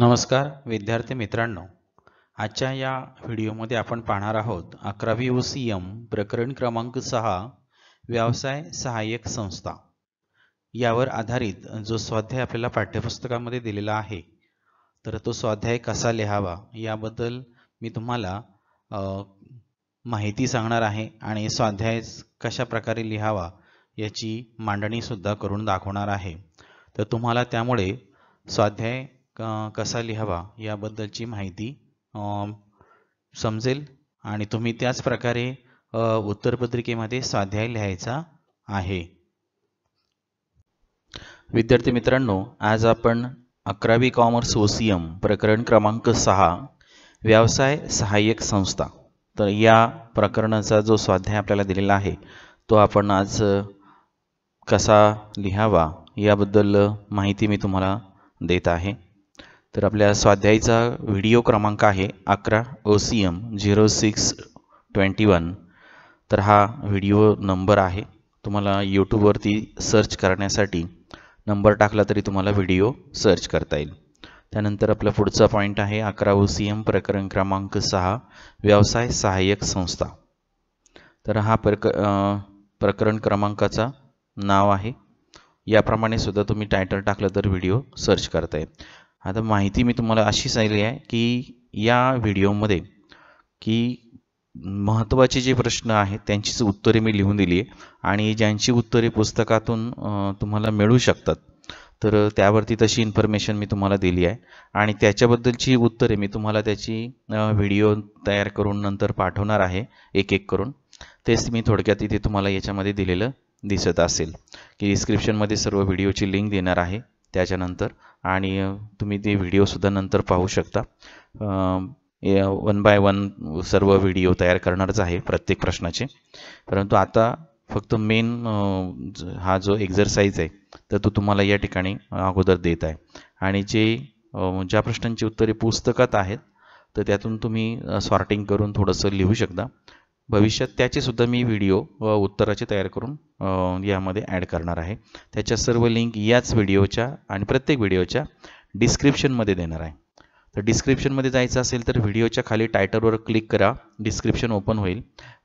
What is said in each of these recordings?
नमस्कार विद्यार्थी मित्रांनो आजच्या या व्हिडिओमध्ये आपण पाहणार आहोत अकरावी ओ सी एम प्रकरण क्रमांक सहा व्यवसाय सहाय्यक संस्था यावर आधारित जो स्वाध्याय आपल्याला पाठ्यपुस्तकामध्ये दिलेला आहे तर तो स्वाध्याय कसा लिहावा याबद्दल मी तुम्हाला माहिती सांगणार आहे आणि स्वाध्याय कशा प्रकारे लिहावा याची मांडणीसुद्धा करून दाखवणार आहे तर तुम्हाला त्यामुळे स्वाध्याय कसा लिहावा याबद्दलची माहिती समजेल आणि तुम्ही त्याच प्रकारे उत्तरपत्रिकेमध्ये स्वाध्याय लिहायचा आहे विद्यार्थी मित्रांनो आज आपण अकरावी कॉमर्स ओसीएम प्रकरण क्रमांक सहा व्यवसाय सहाय्यक संस्था तर या प्रकरणाचा जो स्वाध्याय आपल्याला दिलेला आहे तो आपण आज कसा लिहावा याबद्दल माहिती मी तुम्हाला देत आहे तर आपल्या स्वाध्यायीचा व्हिडिओ क्रमांक आहे अकरा O C M zero six twenty one तर हा व्हिडिओ नंबर आहे तुम्हाला यूट्यूबवरती सर्च करण्यासाठी नंबर टाकला तरी तुम्हाला व्हिडिओ सर्च करता येईल त्यानंतर आपला पुढचा पॉईंट आहे अकरा ओ सी एम प्रकरण क्रमांक सहा व्यवसाय सहाय्यक संस्था तर हा प्रक प्रकरण क्रमांकाचा नाव आहे याप्रमाणे सुद्धा तुम्ही टायटल टाकलं तर व्हिडिओ सर्च करता येईल आता माहिती मी तुम्हाला अशी सांगली आहे की या व्हिडिओमध्ये की महत्त्वाचे जे प्रश्न आहेत त्यांचीच उत्तरे मी लिहून दिली आहे आणि ज्यांची उत्तरे पुस्तकातून तुम्हाला मिळू शकतात तर त्यावरती तशी इन्फॉर्मेशन मी तुम्हाला दिली आहे आणि त्याच्याबद्दलची उत्तरे मी तुम्हाला त्याची व्हिडिओ तयार करून नंतर पाठवणार आहे एक एक करून तेच मी थोडक्यात इथे तुम्हाला याच्यामध्ये दिलेलं दिसत असेल की डिस्क्रिप्शनमध्ये सर्व व्हिडिओची लिंक देणार आहे त्याच्यानंतर आणि तुम्ही ते व्हिडिओसुद्धा नंतर पाहू शकता वन बाय वन सर्व व्हिडिओ तयार करणारच आहे प्रत्येक प्रश्नाचे परंतु आता फक्त मेन हा जो एक्झरसाइज आहे तर तो तुम्हाला या ठिकाणी अगोदर देत आहे आणि जे ज्या प्रश्नांची उत्तरे पुस्तकात आहेत तर त्यातून तुम्ही सॉर्टिंग करून थोडंसं लिहू शकता भविष्यात त्याचेसुद्धा मी व्हिडिओ व उत्तराचे तयार करून यामध्ये ॲड करणार आहे त्याच्या सर्व लिंक याच व्हिडिओच्या आणि प्रत्येक व्हिडिओच्या डिस्क्रिप्शनमध्ये देणार आहे तर डिस्क्रिप्शनमध्ये जायचं असेल तर व्हिडिओच्या खाली टायटलवर क्लिक करा डिस्क्रिप्शन ओपन होईल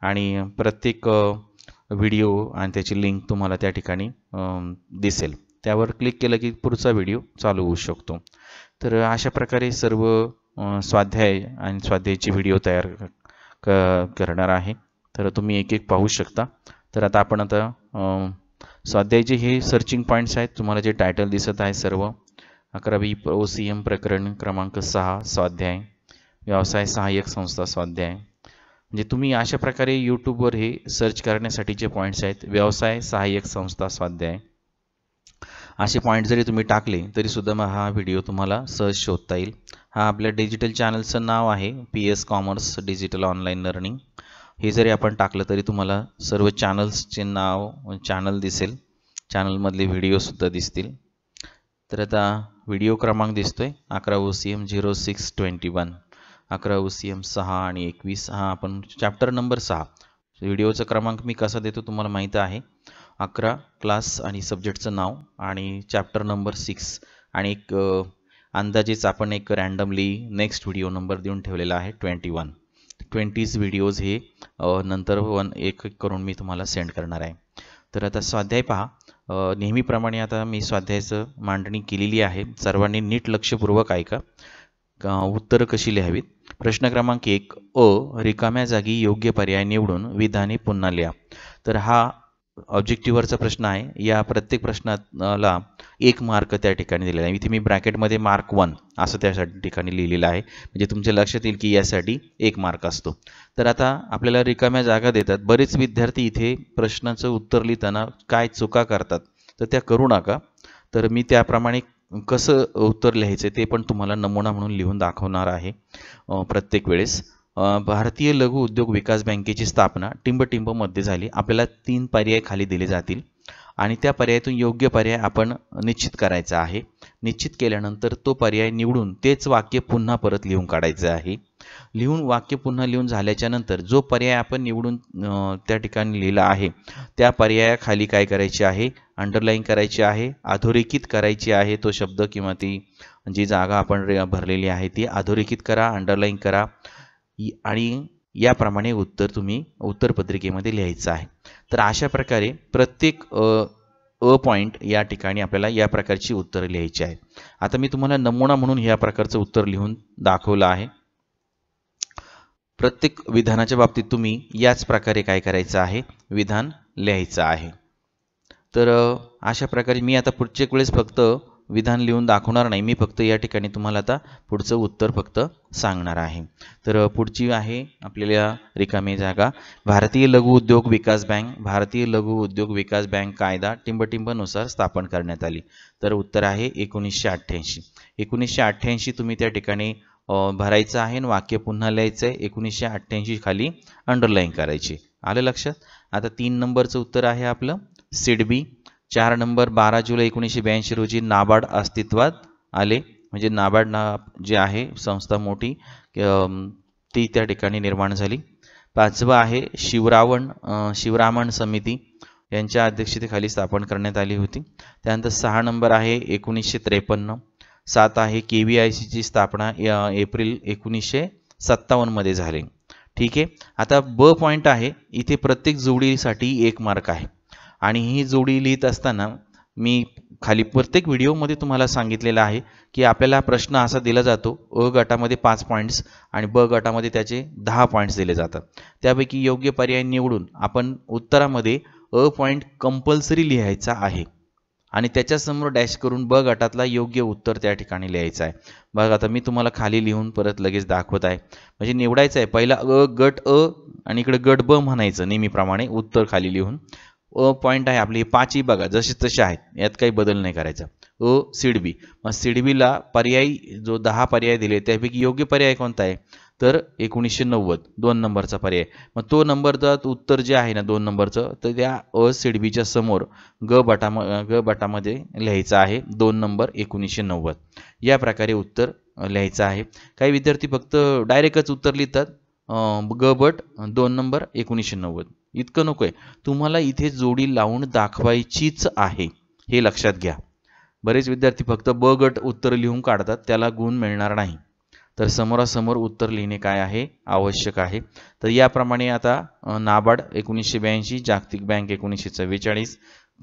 आणि प्रत्येक व्हिडिओ आणि त्याची लिंक तुम्हाला त्या ठिकाणी दिसेल त्यावर क्लिक केलं की पुढचा व्हिडिओ चालू होऊ शकतो तर अशा प्रकारे सर्व स्वाध्याय आणि स्वाध्यायची व्हिडिओ तयार क करणार आहे तर तुम्ही एक एक पाहू शकता तर आता आपण आता स्वाध्यायचे हे सर्चिंग पॉईंट्स आहेत तुम्हाला जे टायटल दिसत आहे सर्व अकरावी ओ सी एम प्रकरण क्रमांक सहा स्वाध्याय व्यवसाय सहाय्यक संस्था स्वाध्याय म्हणजे तुम्ही अशा प्रकारे यूट्यूबवर हे सर्च करण्यासाठी जे पॉईंट्स आहेत व्यवसाय सहाय्यक संस्था स्वाध्याय असे पॉईंट जरी तुम्ही टाकले तरीसुद्धा मग हा व्हिडिओ तुम्हाला सहज शोधता येईल हा आपल्या डिजिटल चॅनलचं नाव आहे P S commerce digital online learning हे जरी आपण टाकलं तरी तुम्हाला सर्व चॅनल्सचे नाव चॅनल दिसेल चॅनलमधले व्हिडिओसुद्धा दिसतील तर आता व्हिडिओ क्रमांक दिसतोय अकरा O C M zero six twenty one अकरा ओ सी एम सहा आणि एकवीस हा आपण चॅप्टर नंबर सहा व्हिडिओचा क्रमांक मी कसा देतो तुम्हाला माहीत आहे अकरा क्लास आणि सब्जेक्टचं नाव आणि चॅप्टर नंबर सिक्स आणि एक अंदाजेच आपण एक रँडमली नेक्स्ट व्हिडिओ नंबर देऊन ठेवलेला आहे ट्वेंटी वन ट्वेंटीज व्हिडिओज हे नंतर वन एक एक करून मी तुम्हाला सेंड करणार आहे तर आता स्वाध्याय पहा नेहमीप्रमाणे आता मी स्वाध्यायाचं मांडणी केलेली आहे सर्वांनी नीट लक्षपूर्वक ऐका उत्तरं कशी लिहावीत प्रश्न क्रमांक एक अ रिकाम्या जागी योग्य पर्याय निवडून विधाने पुन्हा लिहा तर हा ऑब्जेक्टिव्हवरचा प्रश्न आहे या प्रत्येक प्रश्नाला एक मार्क त्या ठिकाणी दिलेला आहे इथे मी ब्रॅकेटमध्ये मार्क वन असं त्या ठिकाणी लिहिलेलं आहे म्हणजे तुमच्या लक्षात येईल की यासाठी एक मार्क असतो तर आता आपल्याला रिकाम्या जागा देतात बरेच विद्यार्थी इथे प्रश्नाचं उत्तर लिहिताना काय चुका करतात तर त्या करू नका तर मी त्याप्रमाणे कसं उत्तर लिहायचं ते पण तुम्हाला नमुना म्हणून लिहून दाखवणार आहे प्रत्येक वेळेस भारतीय लघु उद्योग विकास बँकेची स्थापना टिंबटिंबमध्ये झाली आपल्याला तीन पर्याय खाली दिले जातील आणि त्या पर्यायातून योग्य पर्याय आपण निश्चित करायचा आहे निश्चित केल्यानंतर तो पर्याय निवडून तेच वाक्य पुन्हा परत लिहून काढायचं आहे लिहून वाक्य पुन्हा लिहून झाल्याच्या नंतर जो पर्याय आपण निवडून त्या ठिकाणी लिहिला आहे त्या पर्यायाखाली काय करायचे आहे अंडरलाईन करायची आहे अधोरेखित करायची आहे तो शब्द किंवा ती जी जागा आपण भरलेली आहे ती अधोरेखित करा अंडरलाईन करा आणि याप्रमाणे उत्तर तुम्ही उत्तरपत्रिकेमध्ये लिहायचं आहे तर अशा प्रकारे प्रत्येक अ पॉईंट या ठिकाणी आपल्याला या प्रकारची उत्तरं लिहायची आहेत आता मी तुम्हाला नमुना म्हणून या प्रकारचं उत्तर लिहून दाखवलं आहे प्रत्येक विधानाच्या बाबतीत तुम्ही याच प्रकारे काय करायचं आहे विधान लिहायचं आहे तर अशा प्रकारे मी आता पुढच्या वेळेस फक्त विधान लिहून दाखवणार नाही मी फक्त या ठिकाणी तुम्हाला आता पुढचं उत्तर फक्त सांगणार आहे तर पुढची आहे आपल्याला रिकामी जागा भारतीय लघु उद्योग विकास बँक भारतीय लघु उद्योग विकास बँक कायदा टिंबटिंबनुसार स्थापन करण्यात आली तर उत्तर आहे एकोणीसशे अठ्ठ्याऐंशी एकोणीसशे अठ्ठ्याऐंशी तुम्ही त्या ठिकाणी भरायचं आहे आणि वाक्य पुन्हा लिहायचं आहे एकोणीसशे अठ्ठ्याऐंशी खाली अंडरलाईन करायची आलं लक्षात आता तीन नंबरचं उत्तर आहे आपलं सिडबी चार नंबर बारा जुलै एकोणीसशे ब्याऐंशी रोजी नाबार्ड अस्तित्वात आले म्हणजे नाबार्ड ना जे आहे संस्था मोठी ती त्या ठिकाणी निर्माण झाली पाचवं आहे शिवरावण शिवरामण समिती यांच्या अध्यक्षतेखाली स्थापन करण्यात आली होती त्यानंतर सहा नंबर आहे एकोणीसशे त्रेपन्न सात आहे के व्ही आय सीची स्थापना एप्रिल एकोणीसशे सत्तावन्नमध्ये झाली ठीक आहे आता ब पॉईंट आहे इथे प्रत्येक जोडीसाठी एक मार्क आहे आणि ही जोडी लिहित असताना मी खाली प्रत्येक व्हिडिओमध्ये तुम्हाला सांगितलेलं आहे की आपल्याला प्रश्न असा दिला जातो अ गटामध्ये पाच पॉईंट्स आणि ब गटामध्ये त्याचे दहा पॉईंट्स दिले जातात त्यापैकी योग्य पर्याय निवडून आपण उत्तरामध्ये अ पॉईंट कंपल्सरी लिहायचा आहे आणि त्याच्यासमोर डॅश करून ब गटातला योग्य उत्तर त्या ठिकाणी लिहायचं आहे बघ आता मी तुम्हाला खाली लिहून परत लगेच दाखवत आहे म्हणजे निवडायचं आहे पहिला अ गट अ आणि इकडे गट ब म्हणायचं नेहमीप्रमाणे उत्तर खाली लिहून अ पॉईंट आहे आपली पाचही बघा जसे तसे आहेत यात काही बदल नाही करायचा अ सीड बी मग सीड बीला पर्यायी जो दहा पर्याय दिले त्यापैकी योग्य पर्याय कोणता आहे तर एकोणीसशे नव्वद दोन नंबरचा पर्याय मग तो नंबरचा उत्तर जे आहे ना दोन नंबरचं तर त्या अ सीड बीच्या समोर ग बटा ग बटामध्ये लिहायचं आहे दोन नंबर एकोणीसशे नव्वद या प्रकारे उत्तर लिहायचं आहे काही विद्यार्थी फक्त डायरेक्टच उत्तर लिहितात ग बट दोन नंबर एकोणीसशे नव्वद इतकं नको आहे तुम्हाला इथे जोडी लावून दाखवायचीच आहे हे लक्षात घ्या बरेच विद्यार्थी फक्त ब गट उत्तर लिहून काढतात त्याला गुण मिळणार नाही तर समोरासमोर उत्तर लिहिणे काय आहे आवश्यक आहे तर याप्रमाणे आता नाबार्ड एकोणीसशे ब्याऐंशी जागतिक बँक एकोणीसशे चव्वेचाळीस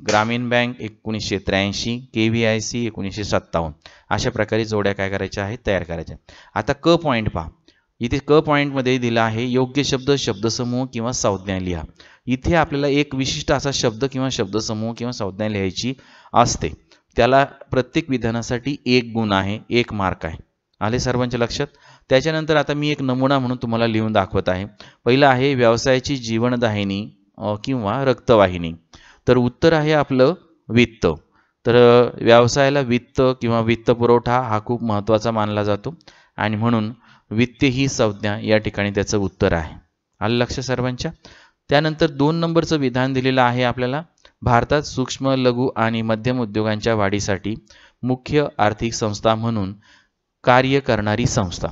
ग्रामीण बँक एकोणीसशे त्र्याऐंशी के व्ही आय सी एकोणीसशे सत्तावन्न अशा प्रकारे जोड्या काय करायच्या आहेत तयार करायच्या आता क पॉईंट पहा इथे क पॉईंटमध्ये दिला आहे योग्य शब्द शब्दसमूह किंवा संज्ञा लिहा इथे आपल्याला एक विशिष्ट असा शब्द किंवा शब्दसमूह किंवा संज्ञा लिहायची असते त्याला प्रत्येक विधानासाठी एक गुण आहे एक मार्क आहे आले सर्वांच्या लक्षात त्याच्यानंतर आता मी एक नमुना म्हणून तुम्हाला लिहून दाखवत आहे पहिलं आहे व्यवसायाची जीवनदाहिनी किंवा रक्तवाहिनी तर उत्तर आहे आपलं वित्त तर व्यवसायाला वित्त किंवा वित्तपुरवठा हा खूप महत्त्वाचा मानला जातो आणि म्हणून वित्त ही संज्ञा या ठिकाणी त्याचं उत्तर आहे आलं लक्ष सर्वांच्या त्यानंतर दोन नंबरचं विधान दिलेलं आहे आपल्याला भारतात सूक्ष्म लघु आणि मध्यम उद्योगांच्या वाढीसाठी मुख्य आर्थिक संस्था म्हणून कार्य करणारी संस्था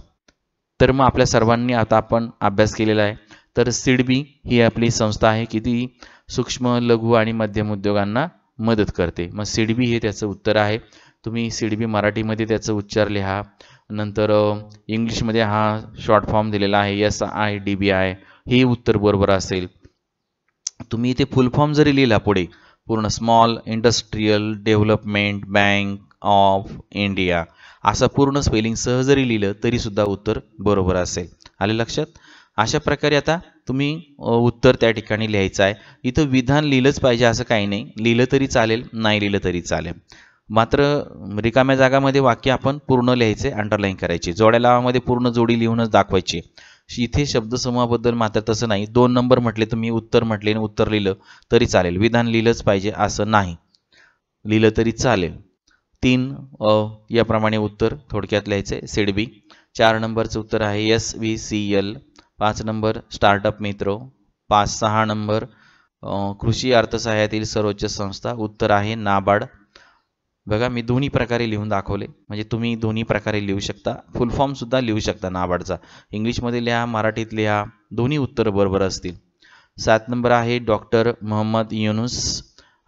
तर मग आपल्या सर्वांनी आता आपण अभ्यास केलेला आहे तर सिडबी ही आपली संस्था आहे की ती सूक्ष्म लघु आणि मध्यम उद्योगांना मदत करते मग सिडबी हे त्याचं उत्तर आहे तुम्ही सिडबी मराठीमध्ये त्याचं उच्चार लिहा नंतर इंग्लिशमध्ये हा शॉर्ट फॉर्म दिलेला आहे S I D B I हे उत्तर बरोबर असेल तुम्ही इथे फुल फॉर्म जरी लिहिला पुढे पूर्ण small industrial development bank of India असं पूर्ण स्पेलिंगसह जरी लिहिलं तरीसुद्धा उत्तर बरोबर असेल आले लक्षात अशा प्रकारे आता तुम्ही उत्तर त्या ठिकाणी लिहायचं आहे इथं विधान लिहिलंच पाहिजे असं काही नाही लिहिलं तरी चालेल नाही लिहिलं तरी चालेल मात्र रिकाम्या जागामध्ये वाक्य आपण पूर्ण लिहायचे अंडरलाईन करायचे जोड्या लावामध्ये पूर्ण जोडी लिहूनच दाखवायची इथे शब्दसमूहाबद्दल मात्र तसं नाही दोन नंबर म्हटले तुम्ही उत्तर म्हटले आणि उत्तर लिहिलं तरी चालेल विधान लिहिलंच पाहिजे असं नाही लिहिलं तरी चालेल तीन अ याप्रमाणे उत्तर थोडक्यात लिहायचे सेड बी चार नंबरचं उत्तर आहे एस व्ही सी एल पाच नंबर स्टार्टअप मित्र पाच सहा नंबर कृषी अर्थसहाय्यातील सर्वोच्च संस्था उत्तर आहे नाबार्ड बघा मी दोन्ही प्रकारे लिहून दाखवले म्हणजे तुम्ही दोन्ही प्रकारे लिहू शकता फुल सुद्धा लिहू शकता नाबार्डचा इंग्लिशमध्ये लिहा मराठीत लिहा दोन्ही उत्तरं बरोबर असतील सात नंबर आहे डॉक्टर मोहम्मद युनुस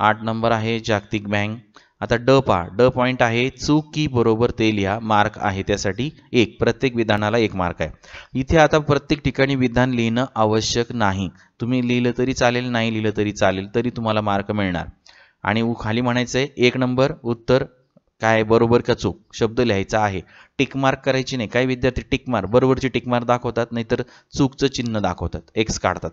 आठ नंबर आहे जागतिक बँक आता ड पहा ड पॉईंट आहे चूक की बरोबर ते लिहा मार्क आहे त्यासाठी एक प्रत्येक विधानाला एक मार्क आहे इथे आता प्रत्येक ठिकाणी विधान लिहिणं आवश्यक नाही तुम्ही लिहिलं तरी चालेल नाही लिहिलं तरी चालेल तरी तुम्हाला मार्क मिळणार आणि खाली म्हणायचं आहे एक नंबर उत्तर काय बरोबर का चूक शब्द लिहायचा आहे टिकमार्क करायची नाही काही विद्यार्थी टिकमार बरोबरची टिकमार दाखवतात नाहीतर चूकचं चिन्ह दाखवतात एक्स काढतात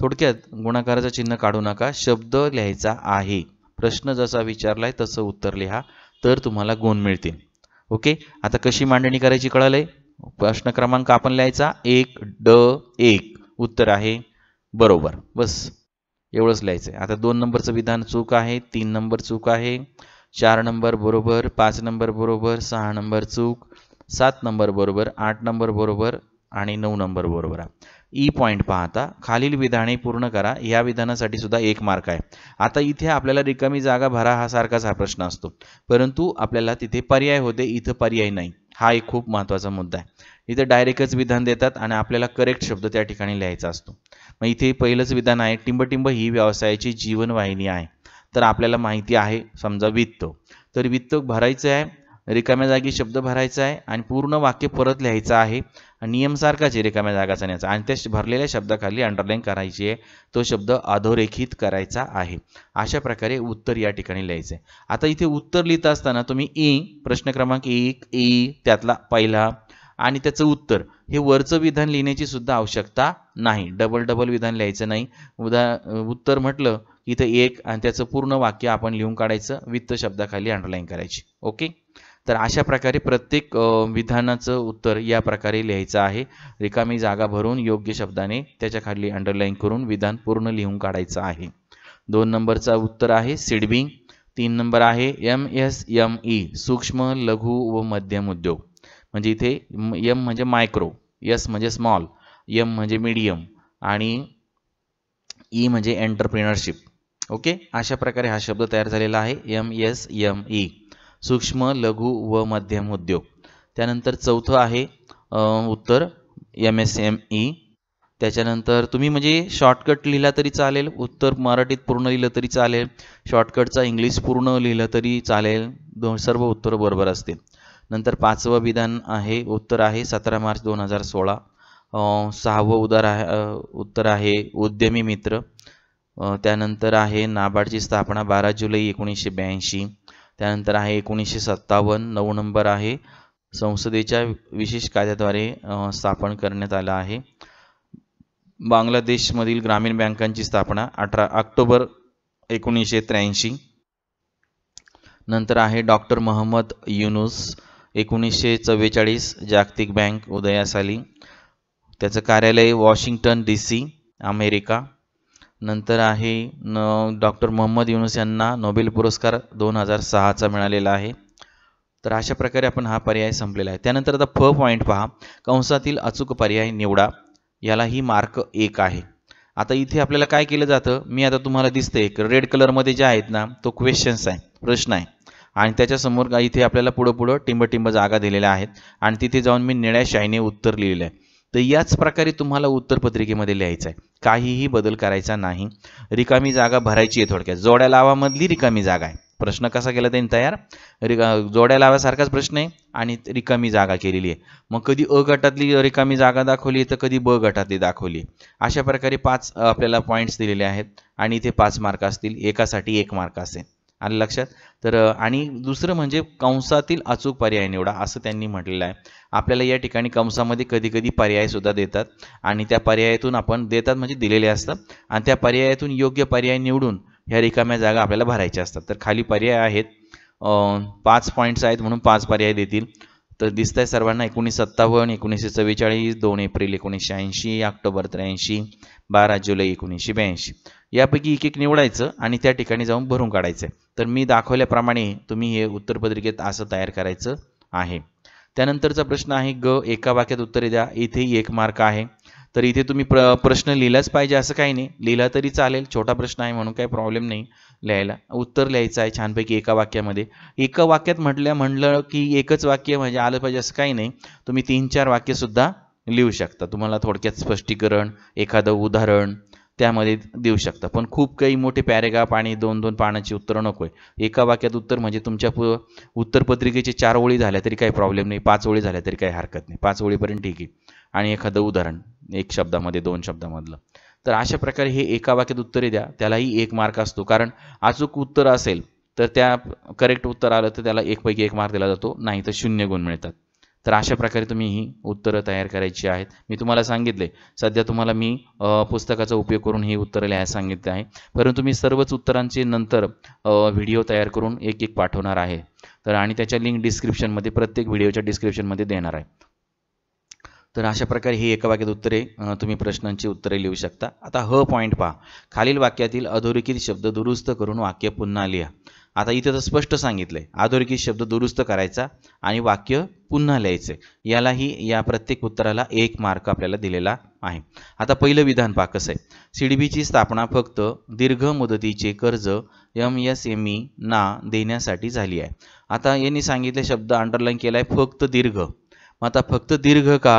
थोडक्यात गुणाकाराचं चिन्ह काढू नका शब्द लिहायचा आहे प्रश्न जसा विचारलाय तसं उत्तर लिहा तर तुम्हाला गुण मिळतील ओके आता कशी मांडणी करायची कळालंय प्रश्न क्रमांक आपण लिहायचा एक ड एक उत्तर आहे बरोबर बस एवढंच लिहायचं आहे आता दोन नंबरचं विधान चूक आहे तीन नंबर चूक आहे चार नंबर बरोबर पाच नंबर बरोबर सहा नंबर चूक सात नंबर बरोबर आठ नंबर बरोबर आणि नऊ नंबर बरोबर ई पॉईंट पाहता खालील विधाने पूर्ण करा या विधानासाठी सुद्धा एक मार्क आहे आता इथे आपल्याला रिकामी जागा भरा हा सारखाच हा प्रश्न असतो परंतु आपल्याला तिथे पर्याय होते इथं पर्याय नाही हा एक खूप महत्त्वाचा मुद्दा आहे इथे डायरेक्टच विधान देतात आणि आपल्याला करेक्ट शब्द त्या ठिकाणी लिहायचा असतो मग इथे पहिलंच विधान आहे टिंबटिंब ही व्यवसायाची जीवनवाहिनी आहे तर आपल्याला माहिती आहे समजा वित्त तर वित्त भरायचं आहे रिकाम्या जागी शब्द भरायचा आहे आणि पूर्ण वाक्य परत लिहायचं आहे नियमसारखाच आहे रिकाम्या जागा जाण्याचा आणि त्या भरलेल्या शब्दाखाली अंडरलाईन करायची आहे तो शब्द अधोरेखित करायचा आहे अशा प्रकारे उत्तर या ठिकाणी लिहायचं आहे आता इथे उत्तर लिहित असताना तुम्ही ई प्रश्न क्रमांक एक ई त्यातला पहिला आणि त्याचं उत्तर हे वरचं विधान लिहिण्याची सुद्धा आवश्यकता नाही डबल डबल विधान लिहायचं नाही उदा उत्तर म्हटलं इथं एक आणि त्याचं पूर्ण वाक्य आपण लिहून काढायचं वित्त शब्दाखाली अंडरलाईन करायची ओके तर अशा प्रकारे प्रत्येक विधानाचं उत्तर या प्रकारे लिहायचं आहे रिकामी जागा भरून योग्य शब्दाने त्याच्या खाली अंडरलाईन करून विधान पूर्ण लिहून काढायचं आहे दोन नंबरचा उत्तर आहे सिडबिंग तीन नंबर आहे एम एस एम ई सूक्ष्म लघु व मध्यम उद्योग म्हणजे इथे एम म्हणजे मायक्रो एस म्हणजे स्मॉल एम म्हणजे मीडियम आणि ई म्हणजे एंटरप्रिनरशिप ओके अशा प्रकारे हा शब्द तयार झालेला आहे एम एस एम ई सूक्ष्म लघु व मध्यम उद्योग त्यानंतर चौथं आहे उत्तर एम एस एम ई त्याच्यानंतर तुम्ही म्हणजे शॉर्टकट लिहिला तरी चालेल उत्तर मराठीत पूर्ण लिहिलं तरी चालेल शॉर्टकटचा इंग्लिश पूर्ण लिहिलं तरी चालेल दोन सर्व उत्तर बरोबर असतील नंतर पाचवं विधान आहे उत्तर आहे सतरा मार्च दोन हजार सोळा सहावं उदार आहे उत्तर आहे उद्यमी मित्र त्यानंतर आहे नाबार्डची स्थापना बारा जुलै एकोणीसशे ब्याऐंशी त्यानंतर आहे एकोणीसशे सत्तावन्न नऊ नंबर आहे संसदेच्या विशेष कायद्याद्वारे स्थापन करण्यात आलं आहे बांगलादेशमधील ग्रामीण बँकांची स्थापना अठरा ऑक्टोबर एकोणीसशे त्र्याऐंशी नंतर आहे डॉक्टर मोहम्मद युनुस एकोणीसशे चव्वेचाळीस जागतिक बँक उदयास आली त्याचं कार्यालय वॉशिंग्टन डी सी अमेरिका नंतर आहे न डॉक्टर मोहम्मद युनुस यांना नोबेल पुरस्कार दोन हजार सहाचा मिळालेला आहे तर अशा प्रकारे आपण हा पर्याय संपलेला आहे त्यानंतर आता फ पॉईंट पहा कंसातील अचूक पर्याय निवडा याला ही मार्क एक आहे आता इथे आपल्याला काय केलं जातं मी आता तुम्हाला दिसते एक रेड कलरमध्ये जे आहेत ना तो क्वेश्चन्स आहे प्रश्न आहे आणि त्याच्यासमोर इथे आपल्याला पुढं पुढं टिंब जागा दिलेल्या आहेत आणि तिथे जाऊन मी निळ्या शाईने उत्तर लिहिलं आहे तर याच प्रकारे तुम्हाला उत्तरपत्रिकेमध्ये लिहायचं आहे काहीही बदल करायचा नाही रिकामी जागा भरायची आहे थोडक्यात जोड्या लावामधली रिकामी जागा आहे प्रश्न कसा केला त्यांनी तयार रिका जोड्या लावासारखाच प्रश्न आहे आणि रिकामी जागा केलेली आहे मग कधी अ गटातली रिकामी जागा दाखवली तर कधी ब गटातली दाखवली अशा प्रकारे पाच आपल्याला पॉईंट्स दिलेले आहेत आणि इथे पाच मार्क असतील एकासाठी एक मार्क असेल आलं लक्षात तर आणि दुसरं म्हणजे कंसातील अचूक पर्याय निवडा असं त्यांनी म्हटलेलं आहे आपल्याला या ठिकाणी कंसामध्ये कधी कधी पर्यायसुद्धा देतात आणि त्या पर्यायातून आपण देतात म्हणजे दिलेले असतात आणि त्या पर्यायातून योग्य पर्याय निवडून ह्या रिकाम्या जागा आपल्याला भरायच्या असतात तर खाली पर्याय आहेत पाच पॉईंट्स आहेत म्हणून पाच पर्याय देतील तर दिसत आहे सर्वांना एकोणीसशे सत्तावन्न एकोणीसशे चव्वेचाळीस दोन एप्रिल एकोणीसशे ऐंशी ऑक्टोबर त्र्याऐंशी बारा जुलै एकोणीसशे ब्याऐंशी यापैकी एक एक निवडायचं आणि त्या ठिकाणी जाऊन भरून काढायचं आहे तर मी दाखवल्याप्रमाणे तुम्ही हे उत्तरपत्रिकेत असं तयार करायचं आहे त्यानंतरचा प्रश्न आहे ग एका वाक्यात उत्तरे द्या इथेही एक मार्क आहे तर इथे तुम्ही प्र प्रश्न लिहिलाच पाहिजे असं काही नाही लिहिला तरी चालेल छोटा प्रश्न आहे म्हणून काही प्रॉब्लेम नाही लिहायला उत्तर लिहायचं आहे छानपैकी एका वाक्यामध्ये एका वाक्यात म्हटल्या म्हटलं की एकच वाक्य म्हणजे आलं पाहिजे असं काही नाही तुम्ही तीन चार वाक्यसुद्धा लिहू शकता तुम्हाला थोडक्यात स्पष्टीकरण एखादं उदाहरण त्यामध्ये देऊ शकता पण खूप काही मोठे पॅरेग्राफ आणि दोन दोन पानाची उत्तरं नको आहे एका वाक्यात उत्तर म्हणजे तुमच्या प उत्तरपत्रिकेचे चार ओळी झाल्या तरी काही प्रॉब्लेम नाही पाच ओळी झाल्या तरी काही हरकत नाही पाच ओळीपर्यंत ठीक आहे आणि एखादं उदाहरण एक शब्दामध्ये दोन शब्दामधलं तर अशा प्रकारे हे एका वाक्यात उत्तरे द्या त्यालाही एक मार्क असतो कारण अचूक उत्तर असेल तर त्या करेक्ट उत्तर आलं तर त्याला एकपैकी एक मार्क दिला जातो नाही तर शून्य गुण मिळतात तर अशा प्रकारे तुम्ही ही उत्तरं तयार करायची आहेत मी तुम्हाला सांगितले सध्या तुम्हाला मी पुस्तकाचा उपयोग करून ही उत्तरं लिहायला सांगितले आहे परंतु मी सर्वच उत्तरांचे नंतर व्हिडिओ तयार करून एक एक पाठवणार आहे तर आणि त्याच्या लिंक डिस्क्रिप्शनमध्ये प्रत्येक व्हिडिओच्या डिस्क्रिप्शनमध्ये देणार आहे तर अशा प्रकारे ही एका वाक्यात उत्तरे तुम्ही प्रश्नांची उत्तरे लिहू शकता आता ह पॉईंट पहा खालील वाक्यातील अधोरेखित शब्द दुरुस्त करून वाक्य पुन्हा लिहा आता इथं तर स्पष्ट सांगितलंय आधोरेखी शब्द दुरुस्त करायचा आणि वाक्य पुन्हा लिहायचे यालाही या प्रत्येक उत्तराला एक मार्क आपल्याला दिलेला आहे आता पहिलं विधान पाकस कसं आहे सीडीबीची स्थापना फक्त दीर्घ मुदतीचे कर्ज एम एस एम ई ना देण्यासाठी झाली आहे आता यांनी सांगितले शब्द अंडरलाईन केलाय फक्त दीर्घ मग आता फक्त दीर्घ का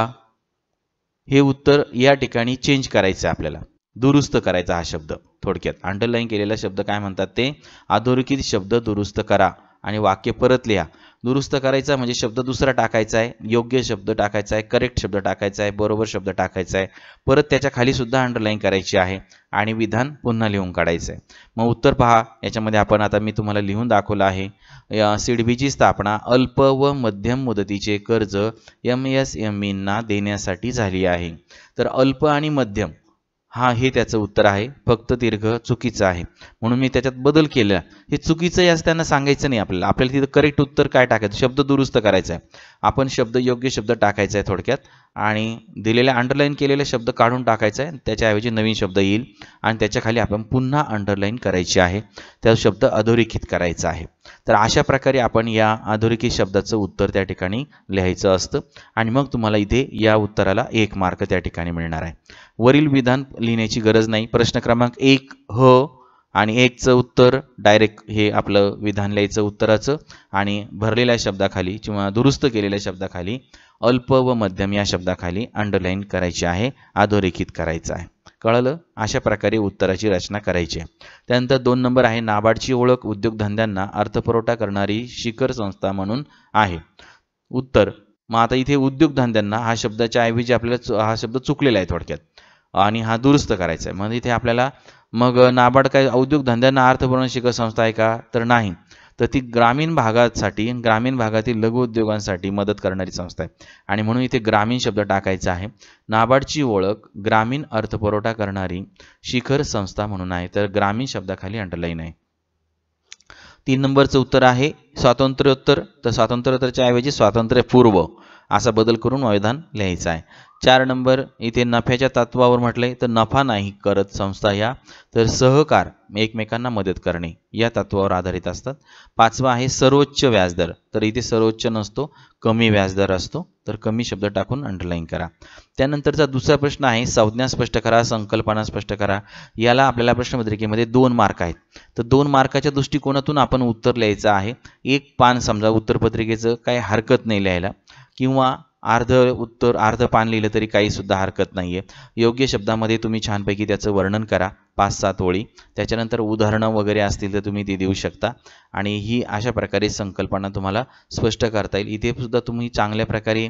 हे उत्तर या ठिकाणी चेंज करायचं आपल्याला दुरुस्त करायचा हा शब्द थोडक्यात अंडरलाईन केलेला शब्द काय म्हणतात ते अधोरेखित शब्द दुरुस्त करा आणि वाक्य परत लिहा दुरुस्त करायचा म्हणजे शब्द दुसरा टाकायचा आहे योग्य शब्द टाकायचा आहे करेक्ट शब्द टाकायचा आहे बरोबर शब्द टाकायचा आहे परत त्याच्या खाली सुद्धा अंडरलाईन करायची आहे आणि विधान पुन्हा लिहून काढायचं आहे मग उत्तर पहा याच्यामध्ये आपण आता मी तुम्हाला लिहून दाखवलं आहे सिडबीची स्थापना अल्प व मध्यम मुदतीचे कर्ज एम एस एम ईंना देण्यासाठी झाली आहे तर अल्प आणि मध्यम हा हे त्याचं उत्तर आहे फक्त दीर्घ चुकीचं आहे म्हणून मी त्याच्यात बदल केला हे चुकीचं आहे असं त्यांना सांगायचं नाही आपल्याला आपल्याला तिथं करेक्ट उत्तर काय टाकायचं शब्द दुरुस्त करायचा आहे आपण शब्द योग्य शब्द टाकायचा आहे थोडक्यात आणि दिलेल्या अंडरलाईन केलेले शब्द काढून टाकायचा आहे त्याच्याऐवजी नवीन शब्द येईल आणि त्याच्याखाली आपण पुन्हा अंडरलाईन करायची आहे त्या शब्द अधोरेखित करायचा आहे तर अशा प्रकारे आपण या अधोरेखित शब्दाचं उत्तर त्या ठिकाणी लिहायचं असतं आणि मग तुम्हाला इथे या उत्तराला एक मार्क त्या ठिकाणी मिळणार आहे वरील विधान लिहिण्याची गरज नाही प्रश्न क्रमांक एक ह आणि एकचं उत्तर डायरेक्ट हे आपलं विधान लिहायचं उत्तराचं आणि भरलेल्या शब्दाखाली किंवा दुरुस्त केलेल्या शब्दाखाली अल्प व मध्यम या शब्दाखाली अंडरलाईन करायची आहे अधोरेखित करायचं आहे कळलं अशा प्रकारे उत्तराची रचना करायची त्यानंतर दोन नंबर आहे नाबार्डची ओळख उद्योगधंद्यांना अर्थपुरवठा करणारी शिखर संस्था म्हणून आहे उत्तर मग आता इथे उद्योगधंद्यांना हा शब्दाच्या ऐवजी आपल्याला हा शब्द चुकलेला आहे थोडक्यात आणि हा दुरुस्त करायचा आहे मग इथे आपल्याला मग नाबार्ड काय उद्योगधंद्यांना अर्थपूर्ण शिखर संस्था आहे का तर नाही तर ती ग्रामीण भागासाठी ग्रामीण भागातील लघुउद्योगांसाठी मदत करणारी संस्था आहे आणि म्हणून इथे ग्रामीण शब्द टाकायचा आहे नाबार्डची ओळख ग्रामीण अर्थपुरवठा करणारी शिखर संस्था म्हणून आहे तर ग्रामीण शब्दाखाली अंडरलाईन आहे तीन नंबरचं उत्तर आहे स्वातंत्र्योत्तर तर स्वातंत्र्योत्तरच्या ऐवजी स्वातंत्र्यपूर्व असा बदल करून संविधान लिहायचा आहे चार नंबर इथे नफ्याच्या तत्वावर म्हटले तर नफा नाही करत संस्था ह्या तर सहकार एकमेकांना मदत करणे या तत्वावर आधारित असतात पाचवा आहे सर्वोच्च व्याजदर तर इथे सर्वोच्च नसतो कमी व्याजदर असतो तर कमी शब्द टाकून अंडरलाईन करा त्यानंतरचा दुसरा प्रश्न आहे संज्ञा स्पष्ट करा संकल्पना स्पष्ट करा याला आपल्याला प्रश्नपत्रिकेमध्ये दोन मार्क आहेत तर दोन मार्काच्या दृष्टिकोनातून आपण उत्तर लिहायचं आहे एक पान समजा उत्तरपत्रिकेचं काही हरकत नाही लिहायला किंवा अर्ध उत्तर अर्ध पान लिहिलं तरी काहीसुद्धा हरकत नाही आहे योग्य शब्दामध्ये तुम्ही छानपैकी त्याचं वर्णन करा पाच सात ओळी त्याच्यानंतर उदाहरणं वगैरे असतील तर तुम्ही ती देऊ शकता आणि ही अशा प्रकारे संकल्पना तुम्हाला स्पष्ट करता येईल इथे सुद्धा तुम्ही चांगल्या प्रकारे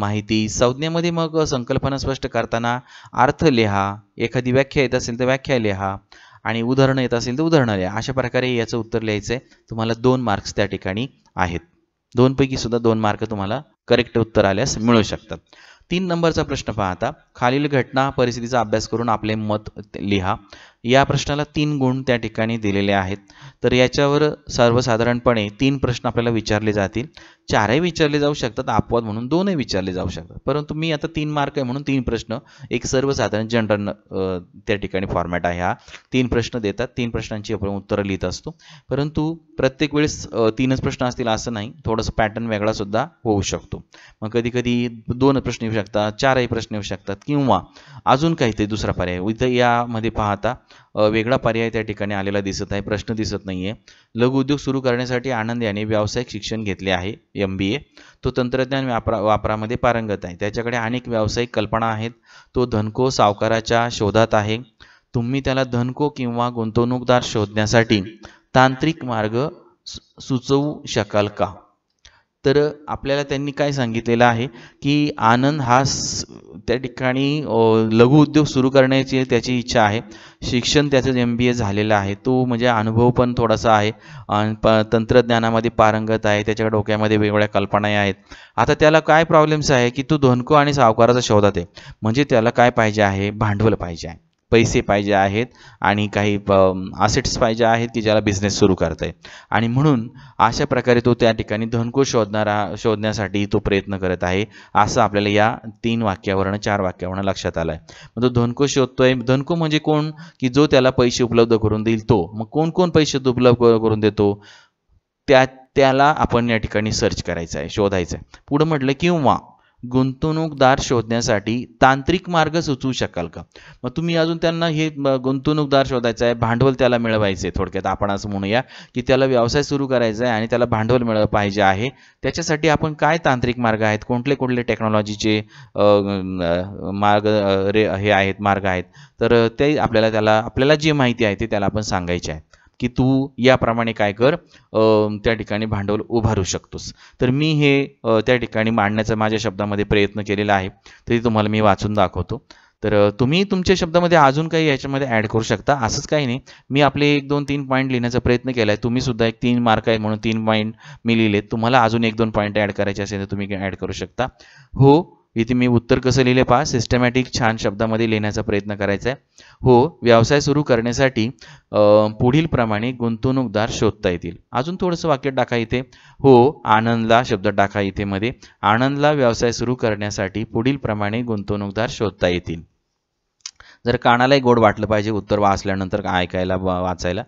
माहिती संज्ञेमध्ये मग संकल्पना स्पष्ट करताना अर्थ लिहा एखादी व्याख्या येत असेल तर व्याख्या लिहा आणि उदाहरणं येत असेल तर उदाहरणं लिहा अशा प्रकारे याचं उत्तर लिहायचं आहे तुम्हाला दोन मार्क्स त्या ठिकाणी आहेत दोनपैकी सुद्धा दोन मार्क तुम्हाला करेक्ट उत्तर आल्यास मिळू शकतात तीन नंबरचा प्रश्न पाहता खालील घटना परिस्थितीचा अभ्यास करून आपले मत लिहा या प्रश्नाला तीन गुण त्या ठिकाणी दिलेले आहेत तर याच्यावर सर्वसाधारणपणे तीन प्रश्न आपल्याला विचारले जातील चारही विचारले जाऊ शकतात अपवाद म्हणून दोनही विचारले जाऊ शकतात परंतु मी आता तीन मार्क आहे म्हणून तीन प्रश्न एक सर्वसाधारण जनरल त्या ठिकाणी फॉर्मॅट आहे हा तीन प्रश्न देतात तीन प्रश्नांची आपण उत्तरं लिहित असतो परंतु प्रत्येक वेळेस तीनच प्रश्न असतील असं नाही थोडंसं पॅटर्न वेगळा सुद्धा होऊ शकतो मग कधी कधी दोन प्रश्न येऊ शकतात चारही प्रश्न येऊ शकतात किंवा अजून काहीतरी दुसरा पर्याय इथं यामध्ये पाहता वेगळा पर्याय त्या ठिकाणी आलेला दिसत आहे प्रश्न दिसत नाही आहे लघुउद्योग सुरू करण्यासाठी आनंद याने व्यावसायिक शिक्षण घेतले आहे एम बी ए तो तंत्रज्ञान व्यापरा वापरामध्ये पारंगत आहे त्याच्याकडे अनेक व्यावसायिक कल्पना आहेत तो धनको सावकाराच्या शोधात आहे तुम्ही त्याला धनको किंवा गुंतवणूकदार शोधण्यासाठी तांत्रिक मार्ग सुचवू शकाल का तर आपल्याला त्यांनी काय सांगितलेलं आहे की आनंद हा त्या ठिकाणी लघु उद्योग सुरू करण्याची त्याची इच्छा आहे शिक्षण त्याचं एम बी ए झालेलं आहे तो म्हणजे अनुभव पण थोडासा आहे प तंत्रज्ञानामध्ये पारंगत आहे त्याच्या डोक्यामध्ये वेगवेगळ्या कल्पना आहेत आता त्याला काय प्रॉब्लेम्स आहे की तो धोनको आणि सावकाराचा शोधात आहे म्हणजे त्याला काय पाहिजे आहे भांडवल पाहिजे आहे पैसे पाहिजे आहेत आणि काही असेट्स पाहिजे आहेत की ज्याला बिझनेस सुरू करता आहे आणि म्हणून अशा प्रकारे तो त्या ठिकाणी धनको शोधणारा शोधण्यासाठी तो प्रयत्न करत आहे असं आपल्याला या तीन वाक्यावरनं चार वाक्यावरनं लक्षात आलं आहे मग तो शोधतो शोधतोय धनको म्हणजे कोण की जो त्याला पैसे उपलब्ध करून देईल तो मग कोण कोण पैसे उपलब्ध करून देतो त्या त्याला आपण या ठिकाणी सर्च करायचं आहे शोधायचं आहे पुढं म्हटलं किंवा गुंतवणूकदार शोधण्यासाठी तांत्रिक मार्ग सुचवू शकाल का मग तुम्ही अजून त्यांना हे गुंतवणूकदार शोधायचं आहे भांडवल त्याला मिळवायचं आहे थोडक्यात आपण असं म्हणूया की त्याला व्यवसाय सुरू करायचा आहे आणि त्याला भांडवल मिळ पाहिजे आहे त्याच्यासाठी आपण काय तांत्रिक मार्ग आहेत कोणले कुठले टेक्नॉलॉजीचे मार्ग रे हे आहेत मार्ग आहेत तर ते आपल्याला त्याला आपल्याला जी माहिती आहे ते त्याला आपण सांगायचे आहे की तू याप्रमाणे काय कर त्या ठिकाणी भांडवल उभारू शकतोस तर मी हे त्या ठिकाणी मांडण्याचा माझ्या शब्दामध्ये प्रयत्न केलेला आहे तरी तुम्हाला मी वाचून दाखवतो तर तुम्ही तुमच्या शब्दामध्ये अजून काही याच्यामध्ये ॲड करू शकता असंच काही नाही मी आपले एक दोन तीन पॉईंट लिहिण्याचा प्रयत्न केला आहे तुम्ही सुद्धा एक तीन मार्क आहे म्हणून तीन पॉईंट मी लिहिले तुम्हाला अजून एक दोन पॉईंट ॲड करायचे असेल तर तुम्ही ॲड करू शकता हो इथे मी उत्तर कसं लिहिले पहा सिस्टमॅटिक छान शब्दामध्ये लिहिण्याचा प्रयत्न करायचा आहे हो व्यवसाय सुरू करण्यासाठी पुढील प्रमाणे गुंतवणूकदार शोधता येतील अजून थोडंसं वाक्य टाका इथे हो आनंदला शब्द टाका इथे मध्ये आनंदला व्यवसाय सुरू करण्यासाठी पुढील प्रमाणे गुंतवणूकदार शोधता येतील जर कानालाही गोड वाटलं पाहिजे उत्तर वाचल्यानंतर ऐकायला वाचायला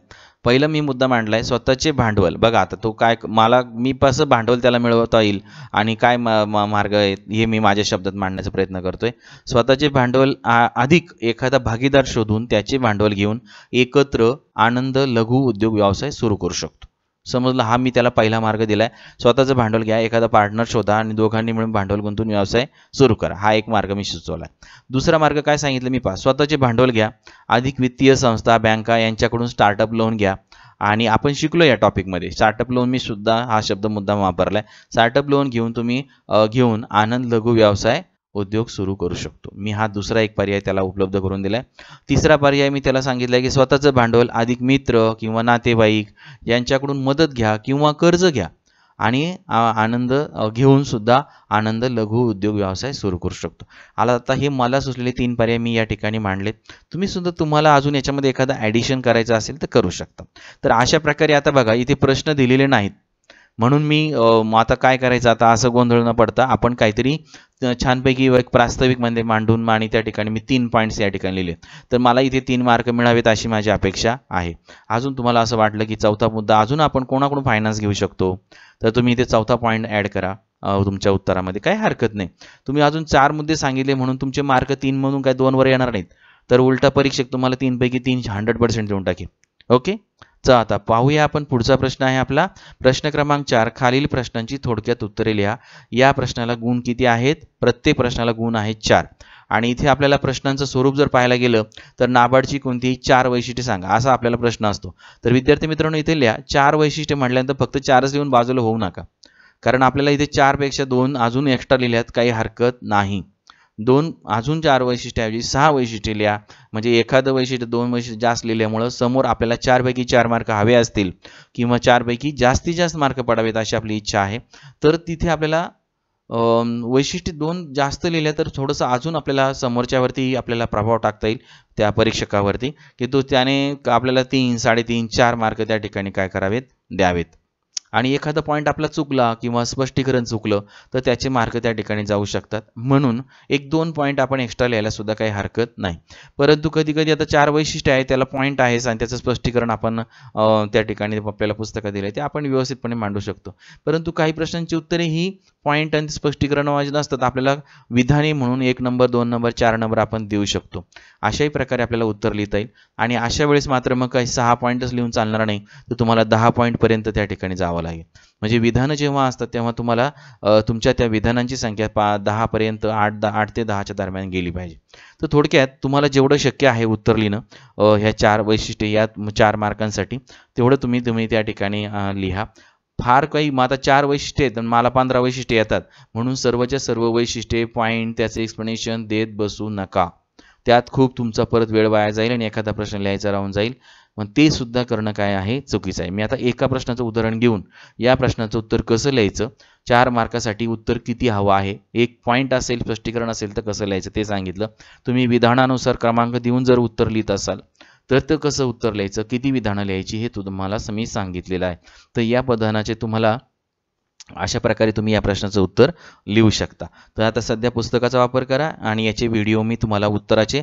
पहिलं मी मुद्दा मांडलाय स्वतःचे भांडवल बघा आता तो काय मला मी कसं भांडवल त्याला मिळवता येईल आणि काय मार्ग आहेत हे मी माझ्या शब्दात मांडण्याचा प्रयत्न करतोय स्वतःचे भांडवल अधिक एखादा भागीदार शोधून त्याचे भांडवल घेऊन एकत्र आनंद लघु उद्योग व्यवसाय सुरू करू शकतो समजलं हा मी त्याला पहिला मार्ग दिलाय स्वतःचं भांडवल घ्या एखादा पार्टनर शोधा आणि दोघांनी मिळून भांडवल गुंतून व्यवसाय सुरू करा हा एक मार्ग मी सुचवला दुसरा मार्ग काय सांगितलं मी पहा स्वतःचे भांडवल घ्या अधिक वित्तीय संस्था बँका यांच्याकडून स्टार्टअप लोन घ्या आणि आपण शिकलो या टॉपिकमध्ये स्टार्टअप लोन मी सुद्धा हा शब्द मुद्दाम वापरलाय स्टार्टअप लोन घेऊन तुम्ही घेऊन आनंद लघु व्यवसाय उद्योग सुरू करू शकतो मी हा दुसरा एक पर्याय त्याला उपलब्ध करून दिला आहे तिसरा पर्याय मी त्याला सांगितला आहे की स्वतःचं भांडवल अधिक मित्र किंवा नातेवाईक यांच्याकडून मदत घ्या किंवा कर्ज घ्या आणि आनंद घेऊन सुद्धा आनंद लघु उद्योग व्यवसाय सुरू करू शकतो आला आता हे मला सुचलेले तीन पर्याय मी या ठिकाणी मांडलेत तुम्ही सुद्धा तुम्हाला अजून याच्यामध्ये एखादा ॲडिशन करायचं असेल तर करू शकता तर अशा प्रकारे आता बघा इथे प्रश्न दिलेले नाहीत म्हणून मी आता काय करायचं आता असं गोंधळ न पडता आपण काहीतरी छानपैकी एक प्रास्ताविक म्हणजे मांडून आणि त्या ठिकाणी मी तीन पॉईंट्स या ठिकाणी लिहिले तर मला इथे तीन मार्क मिळावेत अशी माझी अपेक्षा आहे अजून तुम्हाला असं वाटलं की चौथा मुद्दा अजून आपण कोणाकडून फायनान्स घेऊ शकतो तर तुम्ही इथे चौथा पॉईंट ॲड करा तुमच्या उत्तरामध्ये काही हरकत नाही तुम्ही अजून चार मुद्दे सांगितले म्हणून तुमचे मार्क तीन म्हणून काय दोनवर येणार नाहीत तर उलटा परीक्षक तुम्हाला तीनपैकी तीन हंड्रेड पर्सेंट देऊन टाकेल ओके चा आता पाहूया आपण पुढचा प्रश्न आहे आपला प्रश्न क्रमांक चार खालील प्रश्नांची थोडक्यात उत्तरे लिहा या प्रश्नाला गुण किती आहेत प्रत्येक प्रश्नाला गुण आहेत चार आणि इथे आपल्याला प्रश्नांचं स्वरूप जर पाहायला गेलं तर नाबार्डची कोणतीही चार वैशिष्ट्ये सांगा असा आपल्याला प्रश्न असतो तर विद्यार्थी मित्रांनो इथे लिहा चार वैशिष्ट्ये म्हटल्यानंतर फक्त चारच लिहून बाजूला होऊ नका कारण आपल्याला इथे चारपेक्षा दोन अजून एक्स्ट्रा लिहिल्यात काही हरकत नाही दोन अजून चार वैशिष्ट्याऐवजी सहा वैशिष्ट्य लिहा म्हणजे एखादं वैशिष्ट्य दोन वैशिष्ट्य जास्त लिहिल्यामुळं समोर आपल्याला चारपैकी चार मार्क हवे असतील किंवा चारपैकी जास्तीत जास्त मार्क पडावेत अशी आपली इच्छा आहे तर तिथे आपल्याला वैशिष्ट्य दोन जास्त लिहिल्या तर थोडंसं अजून आपल्याला समोरच्यावरती आपल्याला प्रभाव टाकता येईल त्या परीक्षकावरती की तो त्याने आपल्याला तीन साडेतीन चार मार्क त्या ठिकाणी काय करावेत द्यावेत आणि एखादा पॉईंट आपला चुकला किंवा स्पष्टीकरण चुकलं तर त्याचे मार्क त्या ठिकाणी जाऊ शकतात म्हणून एक दोन पॉईंट आपण एक्स्ट्रा लिहायलासुद्धा सुद्धा काही हरकत नाही परंतु कधी कधी आता चार वैशिष्ट्य आहे त्याला पॉईंट आहे आणि त्याचं स्पष्टीकरण आपण त्या ठिकाणी आपल्याला पुस्तकं दिले ते आपण व्यवस्थितपणे मांडू शकतो परंतु काही प्रश्नांची उत्तरे ही पॉईंट आणि स्पष्टीकरण नसतात आपल्याला विधाने म्हणून एक नंबर दोन नंबर चार नंबर आपण देऊ शकतो अशाही प्रकारे आपल्याला उत्तर लिहिता येईल आणि अशा वेळेस मात्र मग काही सहा पॉईंटच लिहून चालणार नाही तर तुम्हाला दहा पॉईंटपर्यंत त्या ठिकाणी जावं लागेल म्हणजे विधानं जेव्हा असतात तेव्हा तुम्हाला तुमच्या त्या विधानांची संख्या पा दहापर्यंत आठ दहा आठ ते दहाच्या दरम्यान गेली पाहिजे तर थोडक्यात तुम्हाला जेवढं शक्य आहे उत्तर लिहिणं ह्या चार वैशिष्ट्ये या चार मार्कांसाठी तेवढं तुम्ही तुम्ही त्या ठिकाणी लिहा फार काही मग आता चार वैशिष्ट्ये आहेत मला पंधरा वैशिष्ट्ये येतात म्हणून सर्वच्या सर्व वैशिष्ट्ये पॉईंट त्याचे एक्सप्लेनेशन देत बसू नका त्यात खूप तुमचा परत वेळ वाया जाईल आणि एखादा प्रश्न लिहायचा राहून जाईल मग ते सुद्धा करणं काय आहे चुकीचं आहे मी आता एका प्रश्नाचं उदाहरण घेऊन या प्रश्नाचं उत्तर कसं लिहायचं चार मार्कासाठी उत्तर किती हवं आहे एक पॉईंट असेल स्पष्टीकरण असेल तर कसं लिहायचं ते सांगितलं तुम्ही विधानानुसार क्रमांक देऊन जर उत्तर लिहित असाल तर ते कसं उत्तर लिहायचं किती विधानं लिहायची हे तुम्हाला मी सांगितलेलं आहे तर या पदानाचे तुम्हाला अशा प्रकारे तुम्ही या प्रश्नाचं उत्तर लिहू शकता तर आता सध्या पुस्तकाचा वापर करा आणि याचे व्हिडिओ मी तुम्हाला उत्तराचे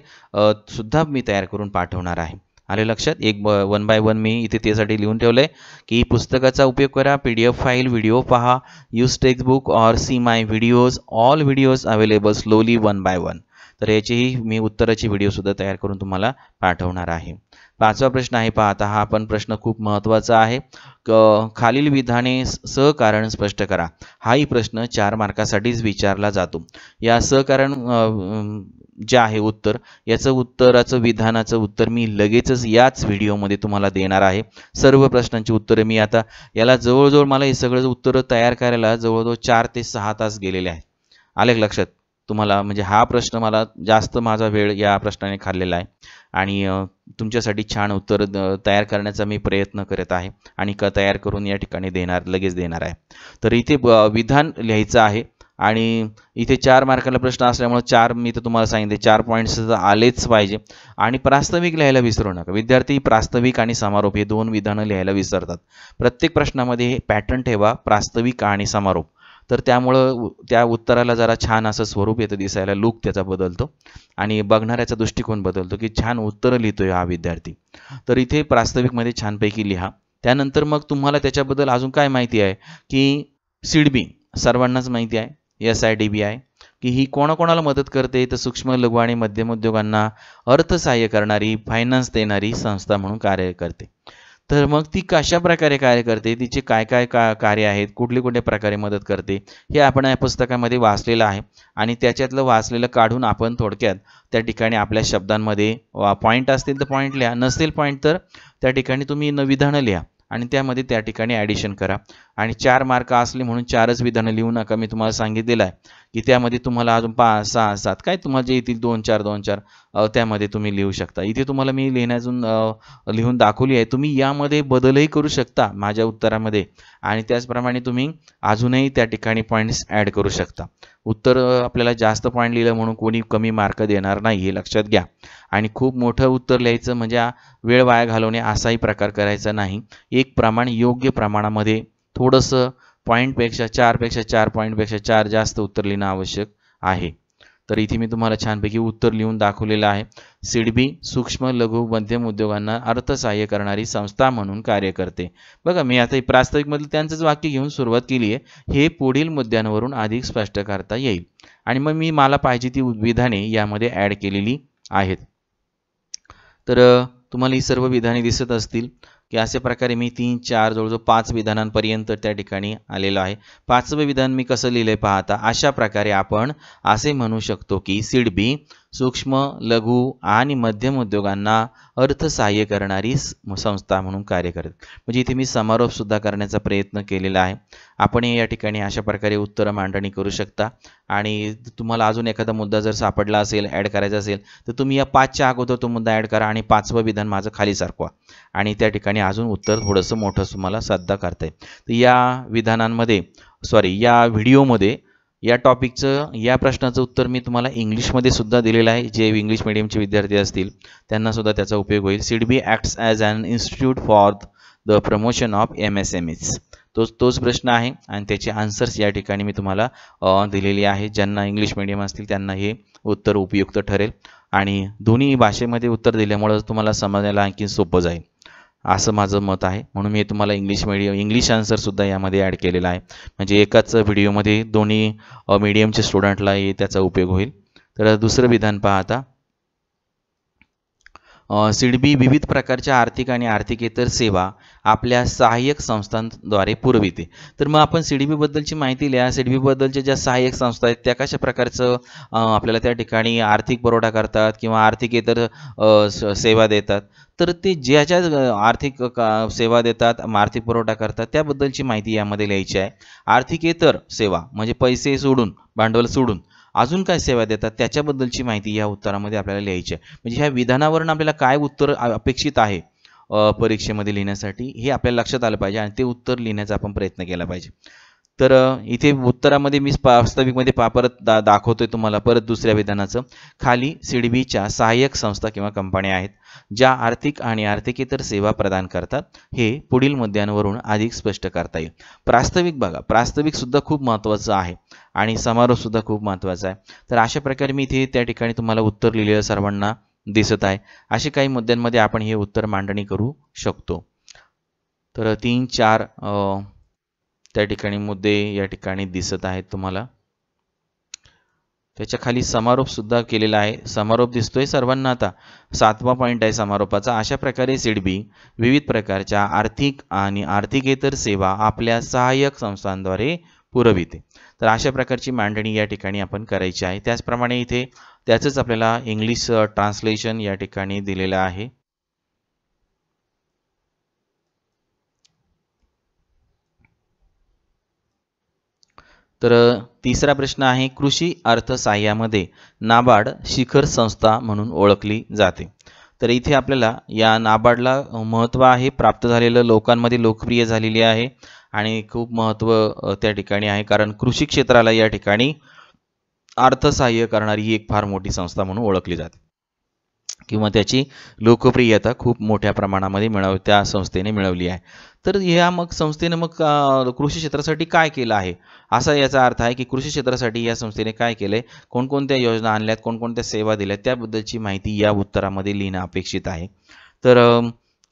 सुद्धा मी तयार करून पाठवणार आहे आले लक्षात एक ब वन बाय वन मी इथे त्यासाठी लिहून ठेवलं आहे की पुस्तकाचा उपयोग करा P D F file video पहा use textbook or see my videos all videos available slowly one by one तर याचीही मी उत्तराची व्हिडिओसुद्धा तयार करून तुम्हाला पाठवणार आहे पाचवा प्रश्न आहे आता हा पण प्रश्न खूप महत्त्वाचा आहे खालील विधाने सहकारण स्पष्ट करा हाही प्रश्न चार मार्कासाठीच विचारला जातो या सहकारण जे आहे उत्तर याचं उत्तराचं विधानाचं उत्तर मी लगेचच याच व्हिडिओमध्ये तुम्हाला देणार आहे सर्व प्रश्नांची उत्तरे मी आता याला जवळजवळ मला हे सगळं उत्तरं तयार करायला जवळजवळ चार ते सहा तास गेलेले आहेत आले लक्षात तुम्हाला म्हणजे हा प्रश्न मला जास्त माझा वेळ या प्रश्नाने खाल्लेला आहे आणि तुमच्यासाठी छान उत्तर तयार करण्याचा मी प्रयत्न करत आहे आणि क तयार करून या ठिकाणी देणार लगेच देणार आहे तर इथे विधान लिहायचं आहे आणि इथे चार मार्काला प्रश्न असल्यामुळे चार मी तर तुम्हाला सांगितले चार पॉईंट्स आलेच पाहिजे आणि प्रास्ताविक लिहायला विसरू नका विद्यार्थी प्रास्ताविक आणि समारोप हे दोन विधानं लिहायला विसरतात प्रत्येक प्रश्नामध्ये हे पॅटर्न ठेवा प्रास्ताविक आणि समारोप तर त्यामुळं त्या उत्तराला जरा छान असं स्वरूप येतं दिसायला लूक त्याचा बदलतो आणि बघणाऱ्याचा दृष्टिकोन बदलतो की छान उत्तरं लिहितोय हा विद्यार्थी तर इथे प्रास्ताविकमध्ये छानपैकी लिहा त्यानंतर मग तुम्हाला त्याच्याबद्दल अजून काय माहिती आहे की सिडबी सर्वांनाच माहिती आहे S I D B I की ही कोणाकोणाला मदत करते तर सूक्ष्म लघु आणि मध्यम उद्योगांना अर्थसहाय्य करणारी फायनान्स देणारी संस्था म्हणून कार्य करते तर मग ती कशा प्रकारे कार्य करते तिचे काय काय का कार्य आहेत कुठले कुठल्या प्रकारे मदत करते हे आपण या पुस्तकामध्ये वाचलेलं आहे आणि त्याच्यातलं वाचलेलं काढून आपण थोडक्यात त्या ठिकाणी आपल्या शब्दांमध्ये पॉईंट असतील तर पॉईंट लिहा नसेल पॉईंट तर त्या ठिकाणी तुम्ही नविधानं लिहा आणि त्यामध्ये त्या ठिकाणी ॲडिशन करा आणि चार मार्क असले म्हणून चारच विधानं लिहू नका मी तुम्हाला सांगितलेलं आहे की त्यामध्ये तुम्हाला अजून पाच सहा सात काय तुम्हाला जे येतील दोन चार दोन चार त्यामध्ये तुम्ही लिहू शकता इथे तुम्हाला मी लिहिण्याजून लिहून दाखवली आहे तुम्ही यामध्ये बदलही करू शकता माझ्या उत्तरामध्ये आणि त्याचप्रमाणे तुम्ही अजूनही त्या ठिकाणी पॉईंट्स ॲड करू शकता उत्तर आपल्याला जास्त पॉईंट लिहिलं म्हणून कोणी कमी मार्क देणार नाही हे लक्षात घ्या आणि खूप मोठं उत्तर लिहायचं म्हणजे वेळ वाया घालवणे असाही प्रकार करायचा नाही एक प्रमाण योग्य प्रमाणामध्ये थोडंसं पॉईंटपेक्षा चारपेक्षा चार पॉईंटपेक्षा चार जास्त उत्तर लिहिणं आवश्यक आहे तर इथे मी तुम्हाला छानपैकी उत्तर लिहून दाखवलेलं आहे सिडबी सूक्ष्म लघु मध्यम उद्योगांना अर्थसहाय्य करणारी संस्था म्हणून कार्य करते बघा मी आता प्रास्ताविकमधलं त्यांचंच वाक्य घेऊन सुरुवात केली आहे हे पुढील मुद्द्यांवरून अधिक स्पष्ट करता येईल आणि मग मी मला पाहिजे ती विधाने यामध्ये ॲड केलेली आहेत तर तुम्हाला ही सर्व विधाने दिसत असतील की असे प्रकारे मी तीन चार जवळजवळ पाच विधानांपर्यंत त्या ठिकाणी आलेलो आहे पाचवं विधान मी कसं लिहिलंय पाहता अशा प्रकारे आपण असे म्हणू शकतो की सीड बी सूक्ष्म लघु आणि मध्यम उद्योगांना अर्थसहाय्य करणारी संस्था म्हणून कार्य करत म्हणजे इथे मी समारोपसुद्धा करण्याचा प्रयत्न केलेला आहे आपण या ठिकाणी अशा प्रकारे उत्तरं मांडणी करू शकता आणि तुम्हाला अजून एखादा मुद्दा जर सापडला असेल ॲड करायचा असेल तर तुम्ही या पाचच्या अगोदर तो मुद्दा ॲड करा आणि पाचवं विधान माझं खाली सारखवा आणि त्या ठिकाणी अजून उत्तर थोडंसं मोठं तुम्हाला साध्य करता येईल तर या विधानांमध्ये सॉरी या व्हिडिओमध्ये या टॉपिकचं या प्रश्नाचं उत्तर मी तुम्हाला इंग्लिशमध्ये सुद्धा दिलेलं आहे जे इंग्लिश मिडियमचे विद्यार्थी असतील त्यांनासुद्धा त्याचा उपयोग होईल B acts as an institute for the promotion of M S M Es तोच तोच प्रश्न आहे आणि त्याचे आन्सर्स या ठिकाणी मी तुम्हाला दिलेली आहे ज्यांना इंग्लिश मिडियम असतील त्यांना हे उत्तर उपयुक्त ठरेल आणि दोन्ही भाषेमध्ये उत्तर दिल्यामुळं तुम्हाला समजायला आणखी सोपं जाईल असं माझं मत आहे म्हणून मी तुम्हाला इंग्लिश मिडियम इंग्लिश आन्सरसुद्धा यामध्ये ॲड केलेला आहे म्हणजे एकाच व्हिडिओमध्ये दोन्ही मीडियमच्या स्टुडंटला त्याचा उपयोग होईल तर दुसरं विधान पाहता सिडबी विविध प्रकारच्या आर्थिक आणि आर्थिकेतर सेवा आपल्या सहाय्यक संस्थांद्वारे पुरविते तर मग आपण सी डी बीबद्दलची माहिती लिहा सी डी बीबद्दलच्या ज्या सहाय्यक संस्था आहेत त्या कशा प्रकारचं आपल्याला त्या ठिकाणी आर्थिक पुरवठा करतात किंवा आर्थिक इतर सेवा देतात तर ते ज्या ज्या आर्थिक सेवा देतात आर्थिक पुरवठा करतात त्याबद्दलची माहिती यामध्ये लिहायची आहे आर्थिकेतर सेवा म्हणजे पैसे सोडून भांडवल सोडून अजून काय सेवा देतात त्याच्याबद्दलची माहिती या उत्तरामध्ये आपल्याला लिहायची आहे म्हणजे ह्या विधानावरून आपल्याला काय उत्तर अपेक्षित आहे परीक्षेमध्ये लिहिण्यासाठी हे आपल्याला लक्षात आलं पाहिजे आणि ते उत्तर लिहिण्याचा आपण प्रयत्न केला पाहिजे तर इथे उत्तरामध्ये मी वास्तविकमध्ये पा परत दा दाखवतोय तुम्हाला परत दुसऱ्या विधानाचं खाली सिडबीच्या सहाय्यक संस्था किंवा कंपन्या आहेत ज्या आर्थिक आणि आर्थिकेतर सेवा प्रदान करतात हे पुढील मुद्द्यांवरून अधिक स्पष्ट करता येईल प्रास्तविक बघा सुद्धा खूप महत्त्वाचं आहे आणि समारोहसुद्धा खूप महत्त्वाचा आहे तर अशा प्रकारे मी इथे त्या ठिकाणी तुम्हाला उत्तर लिहिलेलं सर्वांना दिसत आहे असे काही मुद्द्यांमध्ये आपण हे उत्तर मांडणी करू शकतो तर तीन चार त्या ठिकाणी मुद्दे या ठिकाणी दिसत आहेत तुम्हाला त्याच्या खाली समारोप सुद्धा केलेला आहे समारोप दिसतोय सर्वांना आता सातवा पॉईंट आहे समारोपाचा अशा प्रकारे सिडबी विविध प्रकारच्या आर्थिक आणि आर्थिकेतर सेवा आपल्या सहाय्यक संस्थांद्वारे पुरविते तर अशा प्रकारची मांडणी या ठिकाणी आपण करायची आहे त्याचप्रमाणे इथे त्याचंच आपल्याला इंग्लिश ट्रान्सलेशन uh, या ठिकाणी दिलेलं आहे तर uh, तिसरा प्रश्न आहे कृषी अर्थसहाय्यामध्ये नाबार्ड शिखर संस्था म्हणून ओळखली जाते तर इथे आपल्याला या नाबार्डला महत्त्व आहे प्राप्त झालेलं लोकांमध्ये लोकप्रिय झालेली आहे आणि खूप महत्त्व uh, त्या ठिकाणी आहे कारण कृषी क्षेत्राला या ठिकाणी अर्थसहाय्य करणारी ही एक फार मोठी संस्था म्हणून ओळखली जाते किंवा त्याची लोकप्रियता खूप मोठ्या प्रमाणामध्ये मिळव त्या संस्थेने मिळवली आहे तर ह्या मग संस्थेने मग कृषी क्षेत्रासाठी काय केलं आहे असा याचा अर्थ आहे की कृषी क्षेत्रासाठी या संस्थेने काय केलं आहे कोणकोणत्या योजना आणल्यात कोणकोणत्या सेवा दिल्या त्याबद्दलची माहिती या उत्तरामध्ये लिहिणं अपेक्षित आहे तर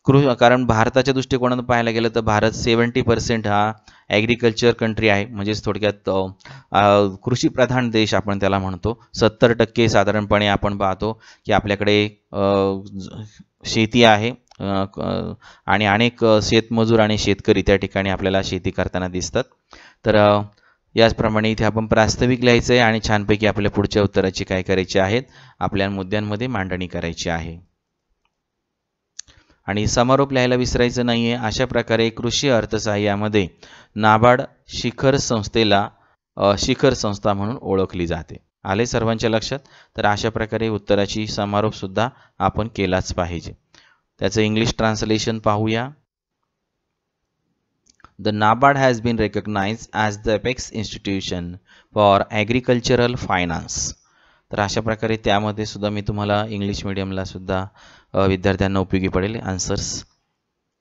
कृ कारण भारताच्या दृष्टिकोनातून पाहायला गेलं तर भारत सेवन्टी पर्सेंट हा ॲग्रिकल्चर कंट्री आहे म्हणजेच थोडक्यात कृषीप्रधान देश आपण त्याला म्हणतो सत्तर टक्के साधारणपणे आपण पाहतो की आपल्याकडे शेती आहे आणि अनेक शेतमजूर आणि शेतकरी त्या ठिकाणी आपल्याला शेती करताना दिसतात तर याचप्रमाणे इथे आपण प्रास्ताविक लिहायचं आहे आणि छानपैकी आपल्या पुढच्या उत्तराची काय करायची आहेत आपल्या मुद्द्यांमध्ये मांडणी करायची आहे आणि समारोप लिहायला विसरायचं नाहीये अशा प्रकारे कृषी अर्थसहाय्यामध्ये नाबार्ड शिखर संस्थेला शिखर संस्था म्हणून ओळखली जाते आले सर्वांच्या लक्षात तर अशा प्रकारे उत्तराची सुद्धा आपण केलाच पाहिजे त्याचं इंग्लिश ट्रान्सलेशन पाहूया the NABARD has been recognise as the apex institution for agricultural finance तर अशा प्रकारे त्यामध्ये सुद्धा मी तुम्हाला इंग्लिश मिडियमला सुद्धा विद्यार्थ्यांना उपयोगी पडेल आन्सर्स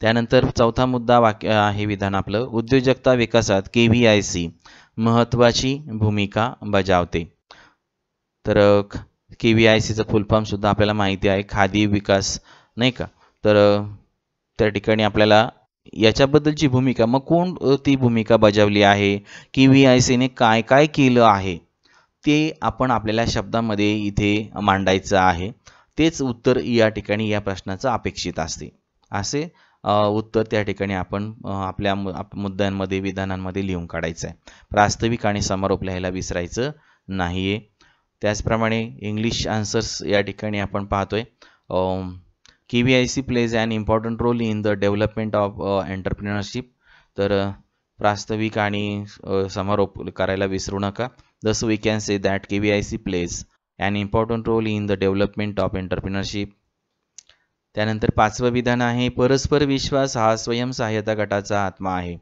त्यानंतर चौथा मुद्दा वाक्य आहे विधान आपलं उद्योजकता विकासात के व्ही आय सी महत्त्वाची भूमिका बजावते तर के व्ही आय सीचं फुलफॉर्मसुद्धा आपल्याला माहिती आहे खादी विकास नाही का तर त्या ठिकाणी आपल्याला याच्याबद्दलची भूमिका मग कोण ती भूमिका बजावली आहे के व्ही आय सीने काय काय केलं आहे ते आपण आपल्याला शब्दामध्ये इथे मांडायचं आहे तेच उत्तर या ठिकाणी या प्रश्नाचं अपेक्षित असते असे उत्तर त्या ठिकाणी आपण आपल्या मुद्द्यांमध्ये विधानांमध्ये लिहून काढायचं आहे प्रास्ताविक आणि समारोप लिहायला विसरायचं नाही आहे त्याचप्रमाणे इंग्लिश आन्सर्स या ठिकाणी आपण पाहतोय K V I C plays an important role in the development of entrepreneurship तर प्रास्ताविक आणि समारोप करायला विसरू नका thus we can say that K V I C plays an important role in the development of entrepreneurship त्यानंतर पाचवं विधान आहे परस्पर विश्वास हा स्वयंसहाय्यता गटाचा आत्मा आहे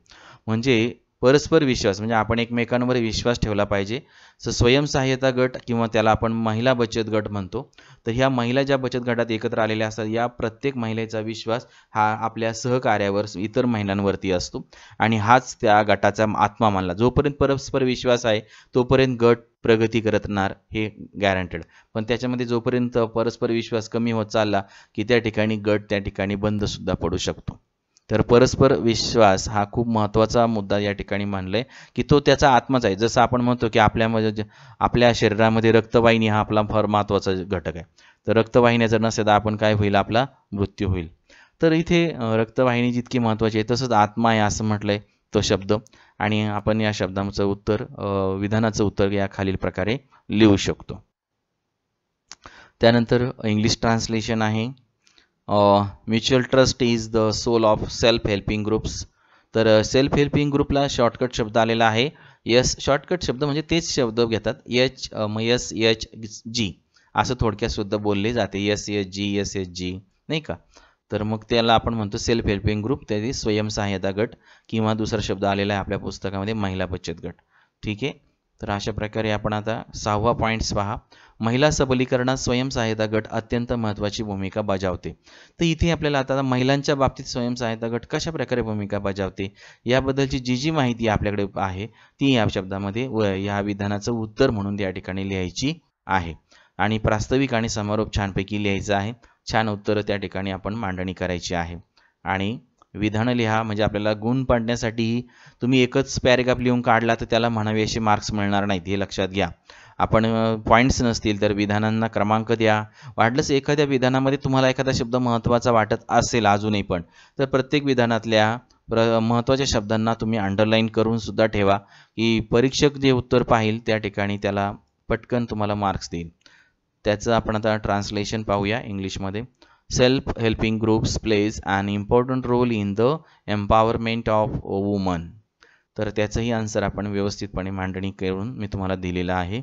म्हणजे परस्पर विश्वास म्हणजे आपण एकमेकांवर विश्वास ठेवला पाहिजे सो स्वयंसहाय्यता गट किंवा त्याला आपण महिला बचत गट म्हणतो तर ह्या महिला ज्या बचत गटात एकत्र आलेल्या असतात या प्रत्येक महिलेचा विश्वास हा आपल्या सहकार्यावर इतर महिलांवरती असतो आणि हाच त्या गटाचा आत्मा मानला जोपर्यंत परस्पर विश्वास आहे तोपर्यंत गट प्रगती करत हे गॅरंटेड पण त्याच्यामध्ये जोपर्यंत परस्पर विश्वास कमी होत चालला की त्या ठिकाणी गट त्या ठिकाणी बंद सुद्धा पडू शकतो तर परस्पर विश्वास हा खूप महत्त्वाचा मुद्दा या ठिकाणी मानले आहे की तो त्याचा आत्माच आहे जसं आपण म्हणतो की आपल्यामध्ये आपल्या शरीरामध्ये रक्तवाहिनी हा आपला फार महत्त्वाचा घटक आहे तर रक्तवाहिन्या जर नसेल तर आपण काय होईल आपला मृत्यू होईल तर इथे रक्तवाहिनी जितकी महत्त्वाची आहे तसंच आत्मा आहे असं म्हटलं तो शब्द आणि आपण या शब्दांचं उत्तर विधानाचं उत्तर या खालील प्रकारे लिहू शकतो त्यानंतर इंग्लिश ट्रान्सलेशन आहे mutual trust is the soul of self helping groups तर सेल्फ हेल्पिंग ग्रुपला शॉर्टकट शब्द आलेला आहे यस शॉर्टकट शब्द म्हणजे तेच शब्द घेतात एच म यस एच जी असं थोडक्यात सुद्धा बोलले जाते S H G S H G नाही का तर मग त्याला आपण म्हणतो सेल्फ हेल्पिंग ग्रुप त्याची स्वयंसहाय्यता गट किंवा दुसरा शब्द आलेला आहे आपल्या पुस्तकामध्ये महिला बचत गट ठीक आहे तर अशा प्रकारे आपण आता सहावा पॉईंट्स पहा महिला सबलीकरणात स्वयंसहायता गट अत्यंत महत्त्वाची भूमिका बजावते तर इथे आपल्याला आता महिलांच्या बाबतीत स्वयंसहायता गट कशा प्रकारे भूमिका बजावते याबद्दलची जी जी माहिती आपल्याकडे आहे ती या शब्दामध्ये व या विधानाचं उत्तर म्हणून या ठिकाणी लिहायची आहे आणि प्रास्ताविक आणि समारोप छानपैकी लिहायचं आहे छान उत्तरं त्या ठिकाणी आपण मांडणी करायची आहे आणि विधान लिहा म्हणजे आपल्याला गुण पाडण्यासाठी तुम्ही एकच पॅरेग्राफ लिहून काढला तर त्याला म्हणावे असे मार्क्स मिळणार नाहीत हे लक्षात घ्या आपण पॉईंट्स नसतील तर विधानांना क्रमांक द्या वाटलंच एखाद्या विधानामध्ये तुम्हाला एखादा शब्द महत्त्वाचा वाटत असेल अजूनही पण तर प्रत्येक विधानातल्या प्र महत्त्वाच्या शब्दांना तुम्ही अंडरलाईन करून सुद्धा ठेवा की परीक्षक जे उत्तर पाहिल त्या ठिकाणी त्याला पटकन तुम्हाला मार्क्स देईल त्याचं आपण आता ट्रान्सलेशन पाहूया इंग्लिशमध्ये self helping groups plays and important role in the empowerment of women तर त्याचंही आन्सर आपण व्यवस्थितपणे मांडणी करून मी तुम्हाला दिलेला आहे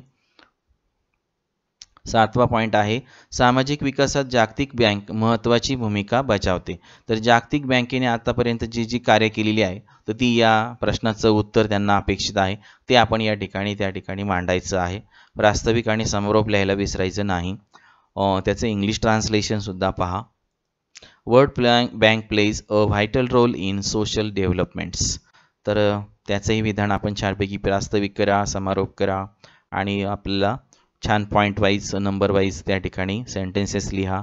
सातवा पॉईंट आहे सामाजिक विकासात जागतिक बँक महत्त्वाची भूमिका बजावते तर जागतिक बँकेने आतापर्यंत जी जी कार्य केलेली आहे तर ती या प्रश्नाचं उत्तर त्यांना अपेक्षित आहे ते आपण या ठिकाणी त्या ठिकाणी मांडायचं आहे प्रास्ताविक आणि समारोप लिहायला विसरायचं नाही त्याचं इंग्लिश ट्रान्सलेशनसुद्धा पहा वर्ल्ड प्लॅ bank plays a vital role in social developments तर त्याचंही विधान आपण छानपैकी प्रास्तविक करा समारोप करा आणि आपल्याला छान पॉईंट वाईज नंबर वाईज त्या ठिकाणी सेंटेन्सेस लिहा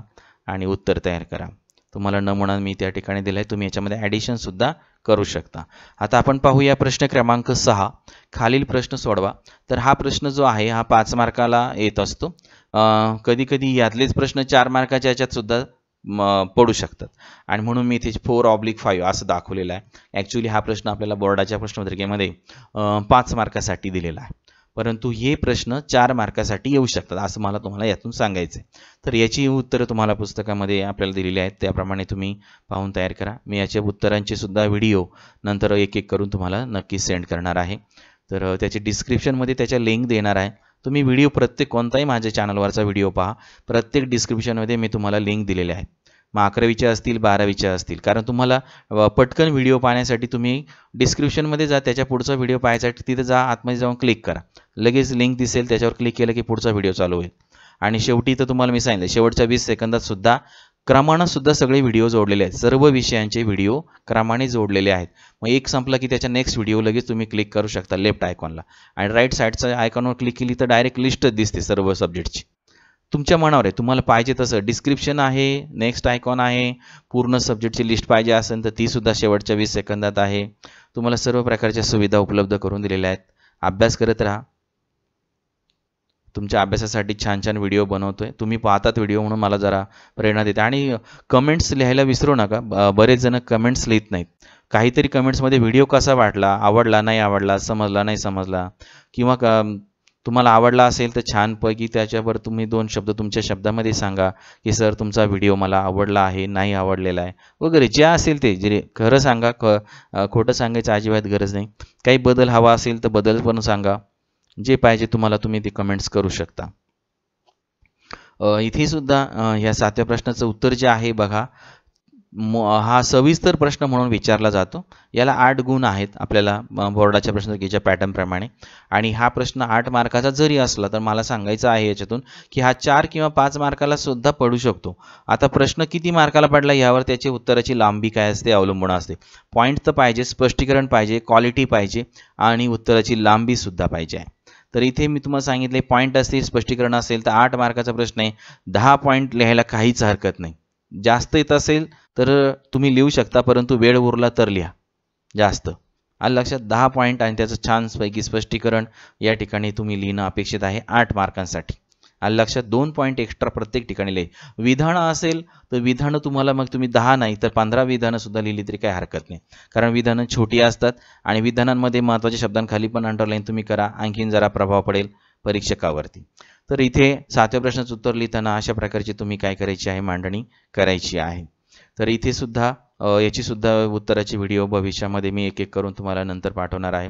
आणि उत्तर तयार करा तुम्हाला नमुना मी त्या ठिकाणी दिला आहे तुम्ही याच्यामध्ये ॲडिशनसुद्धा करू शकता आता आपण पाहूया प्रश्न क्रमांक सहा खालील प्रश्न सोडवा तर हा प्रश्न जो आहे हा पाच मार्काला येत असतो कधी कधी यातलेच प्रश्न चार मार्काच्या याच्यातसुद्धा पडू शकतात आणि म्हणून मी इथे फोर ऑब्लिक फाईव्ह असं दाखवलेलं आहे ॲक्च्युली हा प्रश्न आपल्याला बोर्डाच्या प्रश्नपत्रिकेमध्ये पाच मार्कासाठी दिलेला आहे परंतु हे प्रश्न चार मार्कासाठी येऊ शकतात असं मला तुम्हाला यातून सांगायचं तर याची उत्तरं तुम्हाला पुस्तकामध्ये आपल्याला दिलेली आहेत त्याप्रमाणे तुम्ही पाहून तयार करा मी याच्या उत्तरांचे सुद्धा व्हिडिओ नंतर एक एक करून तुम्हाला नक्की सेंड करणार आहे तर त्याची डिस्क्रिप्शनमध्ये त्याच्या लिंक देणार आहे तुम्ही व्हिडिओ प्रत्येक कोणताही माझ्या चॅनलवरचा व्हिडिओ पहा प्रत्येक डिस्क्रिप्शनमध्ये मी तुम्हाला लिंक दिलेले आहे मग अकरावीच्या असतील बारावीच्या असतील कारण तुम्हाला पटकन व्हिडिओ पाहण्यासाठी तुम्ही डिस्क्रिप्शनमध्ये जा त्याच्या पुढचा व्हिडिओ पाहण्यासाठी तिथे जा आतमध्ये जाऊन क्लिक करा लगेच लिंक दिसेल त्याच्यावर क्लिक केलं की पुढचा व्हिडिओ चालू होईल आणि शेवटी तर तुम्हाला मी सांगितलं शेवटच्या वीस सेकंदात सुद्धा सुद्धा सगळे व्हिडिओ जोडलेले आहेत सर्व विषयांचे व्हिडिओ क्रमाने जोडलेले आहेत मग एक संपला की त्याच्या नेक्स्ट व्हिडिओ लगेच तुम्ही क्लिक करू शकता लेफ्ट आयकॉनला आणि राईट साईडचा आयकॉनवर क्लिक केली तर डायरेक्ट लिस्टच दिसते सर्व सब्जेक्टची तुमच्या मनावर आहे तुम्हाला पाहिजे तसं डिस्क्रिप्शन आहे नेक्स्ट आयकॉन आहे पूर्ण सब्जेक्टची लिस्ट पाहिजे असेल तर ती सुद्धा शेवटच्या वीस सेकंदात आहे तुम्हाला सर्व प्रकारच्या सुविधा उपलब्ध करून दिलेल्या आहेत अभ्यास करत राहा तुमच्या अभ्यासासाठी छान छान व्हिडिओ बनवतो आहे तुम्ही पाहतात व्हिडिओ म्हणून मला जरा प्रेरणा देते आणि कमेंट्स लिहायला विसरू नका बरेच जण कमेंट्स लिहित नाहीत काहीतरी कमेंट्समध्ये व्हिडिओ कसा वाटला आवडला नाही आवडला समजला नाही समजला किंवा तुम्हाला आवडला असेल तर छानपैकी त्याच्यावर तुम्ही दोन शब्द तुमच्या शब्दामध्ये सांगा की सर तुमचा व्हिडिओ मला आवडला आहे नाही आवडलेला आहे वगैरे जे असेल ते जे खरं सांगा ख खोटं सांगायचं अजिबात गरज नाही काही बदल हवा असेल तर बदल पण सांगा जे पाहिजे तुम्हाला तुम्ही ते कमेंट्स करू शकता इथे सुद्धा ह्या सातव्या प्रश्नाचं उत्तर जे आहे बघा हा सविस्तर प्रश्न म्हणून विचारला जातो याला आठ गुण आहेत आपल्याला बोर्डाच्या प्रश्नपत्रिकेच्या पॅटर्नप्रमाणे आणि हा प्रश्न आठ मार्काचा जरी असला तर मला सांगायचं आहे याच्यातून की हा चार किंवा पाच मार्काला सुद्धा पडू शकतो आता प्रश्न किती मार्काला पडला यावर त्याची उत्तराची लांबी काय असते अवलंबून असते पॉईंट तर पाहिजे स्पष्टीकरण पाहिजे क्वालिटी पाहिजे आणि उत्तराची लांबीसुद्धा पाहिजे आहे तर इथे मी तुम्हाला सांगितले पॉईंट असतील स्पष्टीकरण असेल तर आठ मार्काचा प्रश्न आहे दहा पॉईंट लिहायला काहीच हरकत नाही जास्त येत असेल तर तुम्ही लिहू शकता परंतु वेळ उरला तर लिहा जास्त आज लक्षात दहा पॉईंट आणि त्याचं पैकी स्पष्टीकरण या ठिकाणी तुम्ही लिहिणं अपेक्षित आहे आठ मार्कांसाठी आणि लक्षात दोन पॉईंट एक्स्ट्रा प्रत्येक ठिकाणी लिहि विधानं असेल तर विधानं तुम्हाला मग तुम्ही दहा नाही तर पंधरा विधानं सुद्धा लिहिली तरी काही हरकत नाही कारण विधानं छोटी असतात आणि विधानांमध्ये महत्त्वाच्या शब्दांखाली पण अंडरलाईन तुम्ही करा आणखीन जरा प्रभाव पडेल परीक्षकावरती तर इथे सातव्या प्रश्नाचं उत्तर लिहिताना अशा प्रकारची तुम्ही काय करायची आहे मांडणी करायची आहे तर इथे सुद्धा याची सुद्धा उत्तराची व्हिडिओ भविष्यामध्ये मी एक एक करून तुम्हाला नंतर पाठवणार आहे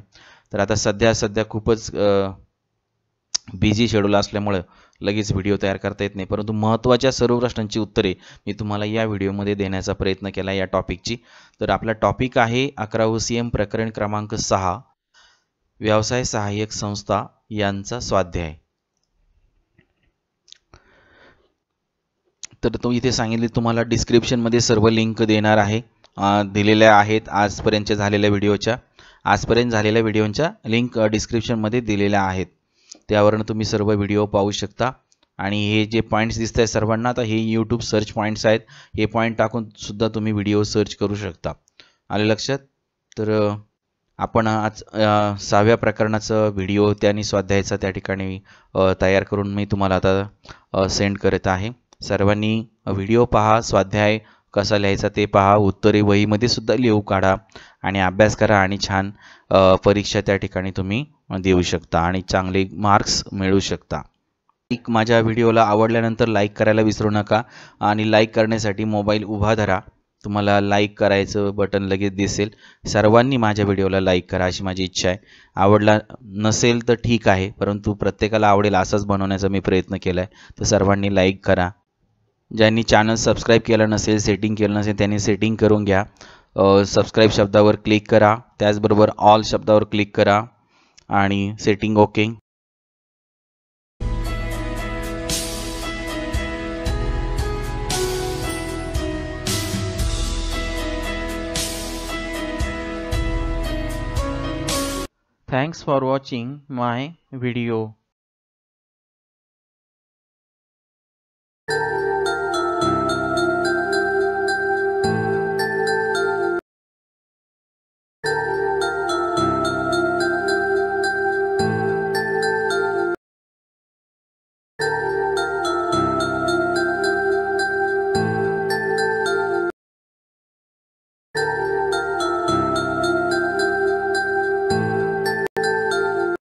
तर आता सध्या सध्या खूपच बिझी शेड्यूल असल्यामुळं लगेच व्हिडिओ तयार करता येत नाही परंतु महत्त्वाच्या सर्व प्रश्नांची उत्तरे मी तुम्हाला या व्हिडिओमध्ये देण्याचा प्रयत्न केला या टॉपिकची तर आपला टॉपिक आहे अकरा ओ सी एम प्रकरण क्रमांक सहा व्यवसाय सहाय्यक संस्था यांचा स्वाध्याय तर तो इथे सांगितले तुम्हाला डिस्क्रिप्शनमध्ये सर्व लिंक देणार आहे दिलेल्या आहेत आजपर्यंतच्या झालेल्या व्हिडिओच्या आजपर्यंत झालेल्या व्हिडिओंच्या लिंक डिस्क्रिप्शनमध्ये दिलेल्या आहेत त्यावरून तुम्ही सर्व व्हिडिओ पाहू शकता आणि हे जे पॉईंट्स दिसत आहेत सर्वांना तर हे यूट्यूब सर्च पॉईंट्स आहेत हे पॉईंट टाकून सुद्धा तुम्ही व्हिडिओ सर्च करू शकता आलं लक्षात तर आपण आज सहाव्या प्रकरणाचं व्हिडिओ त्याने स्वाध्यायचा त्या ठिकाणी तयार करून मी तुम्हाला आता सेंड करत आहे सर्वांनी व्हिडिओ पहा स्वाध्याय कसा लिहायचा ते पहा उत्तरे वहीमध्ये सुद्धा लिहू काढा आणि अभ्यास करा आणि छान परीक्षा त्या ठिकाणी तुम्ही देऊ शकता आणि चांगले मार्क्स मिळू शकता एक माझ्या व्हिडिओला आवडल्यानंतर लाईक करायला विसरू नका आणि लाईक करण्यासाठी मोबाईल उभा धरा तुम्हाला लाईक करायचं बटन लगेच दिसेल सर्वांनी माझ्या व्हिडिओला लाईक करा अशी माझी इच्छा आहे आवडला नसेल तर ठीक आहे परंतु प्रत्येकाला आवडेल असंच बनवण्याचा मी प्रयत्न केला आहे तर सर्वांनी लाईक करा ज्यांनी चॅनल सबस्क्राईब केलं नसेल सेटिंग केलं नसेल त्यांनी सेटिंग करून घ्या सबस्क्राईब शब्दावर क्लिक करा त्याचबरोबर ऑल शब्दावर क्लिक करा आणि setting okay thanks for watching my video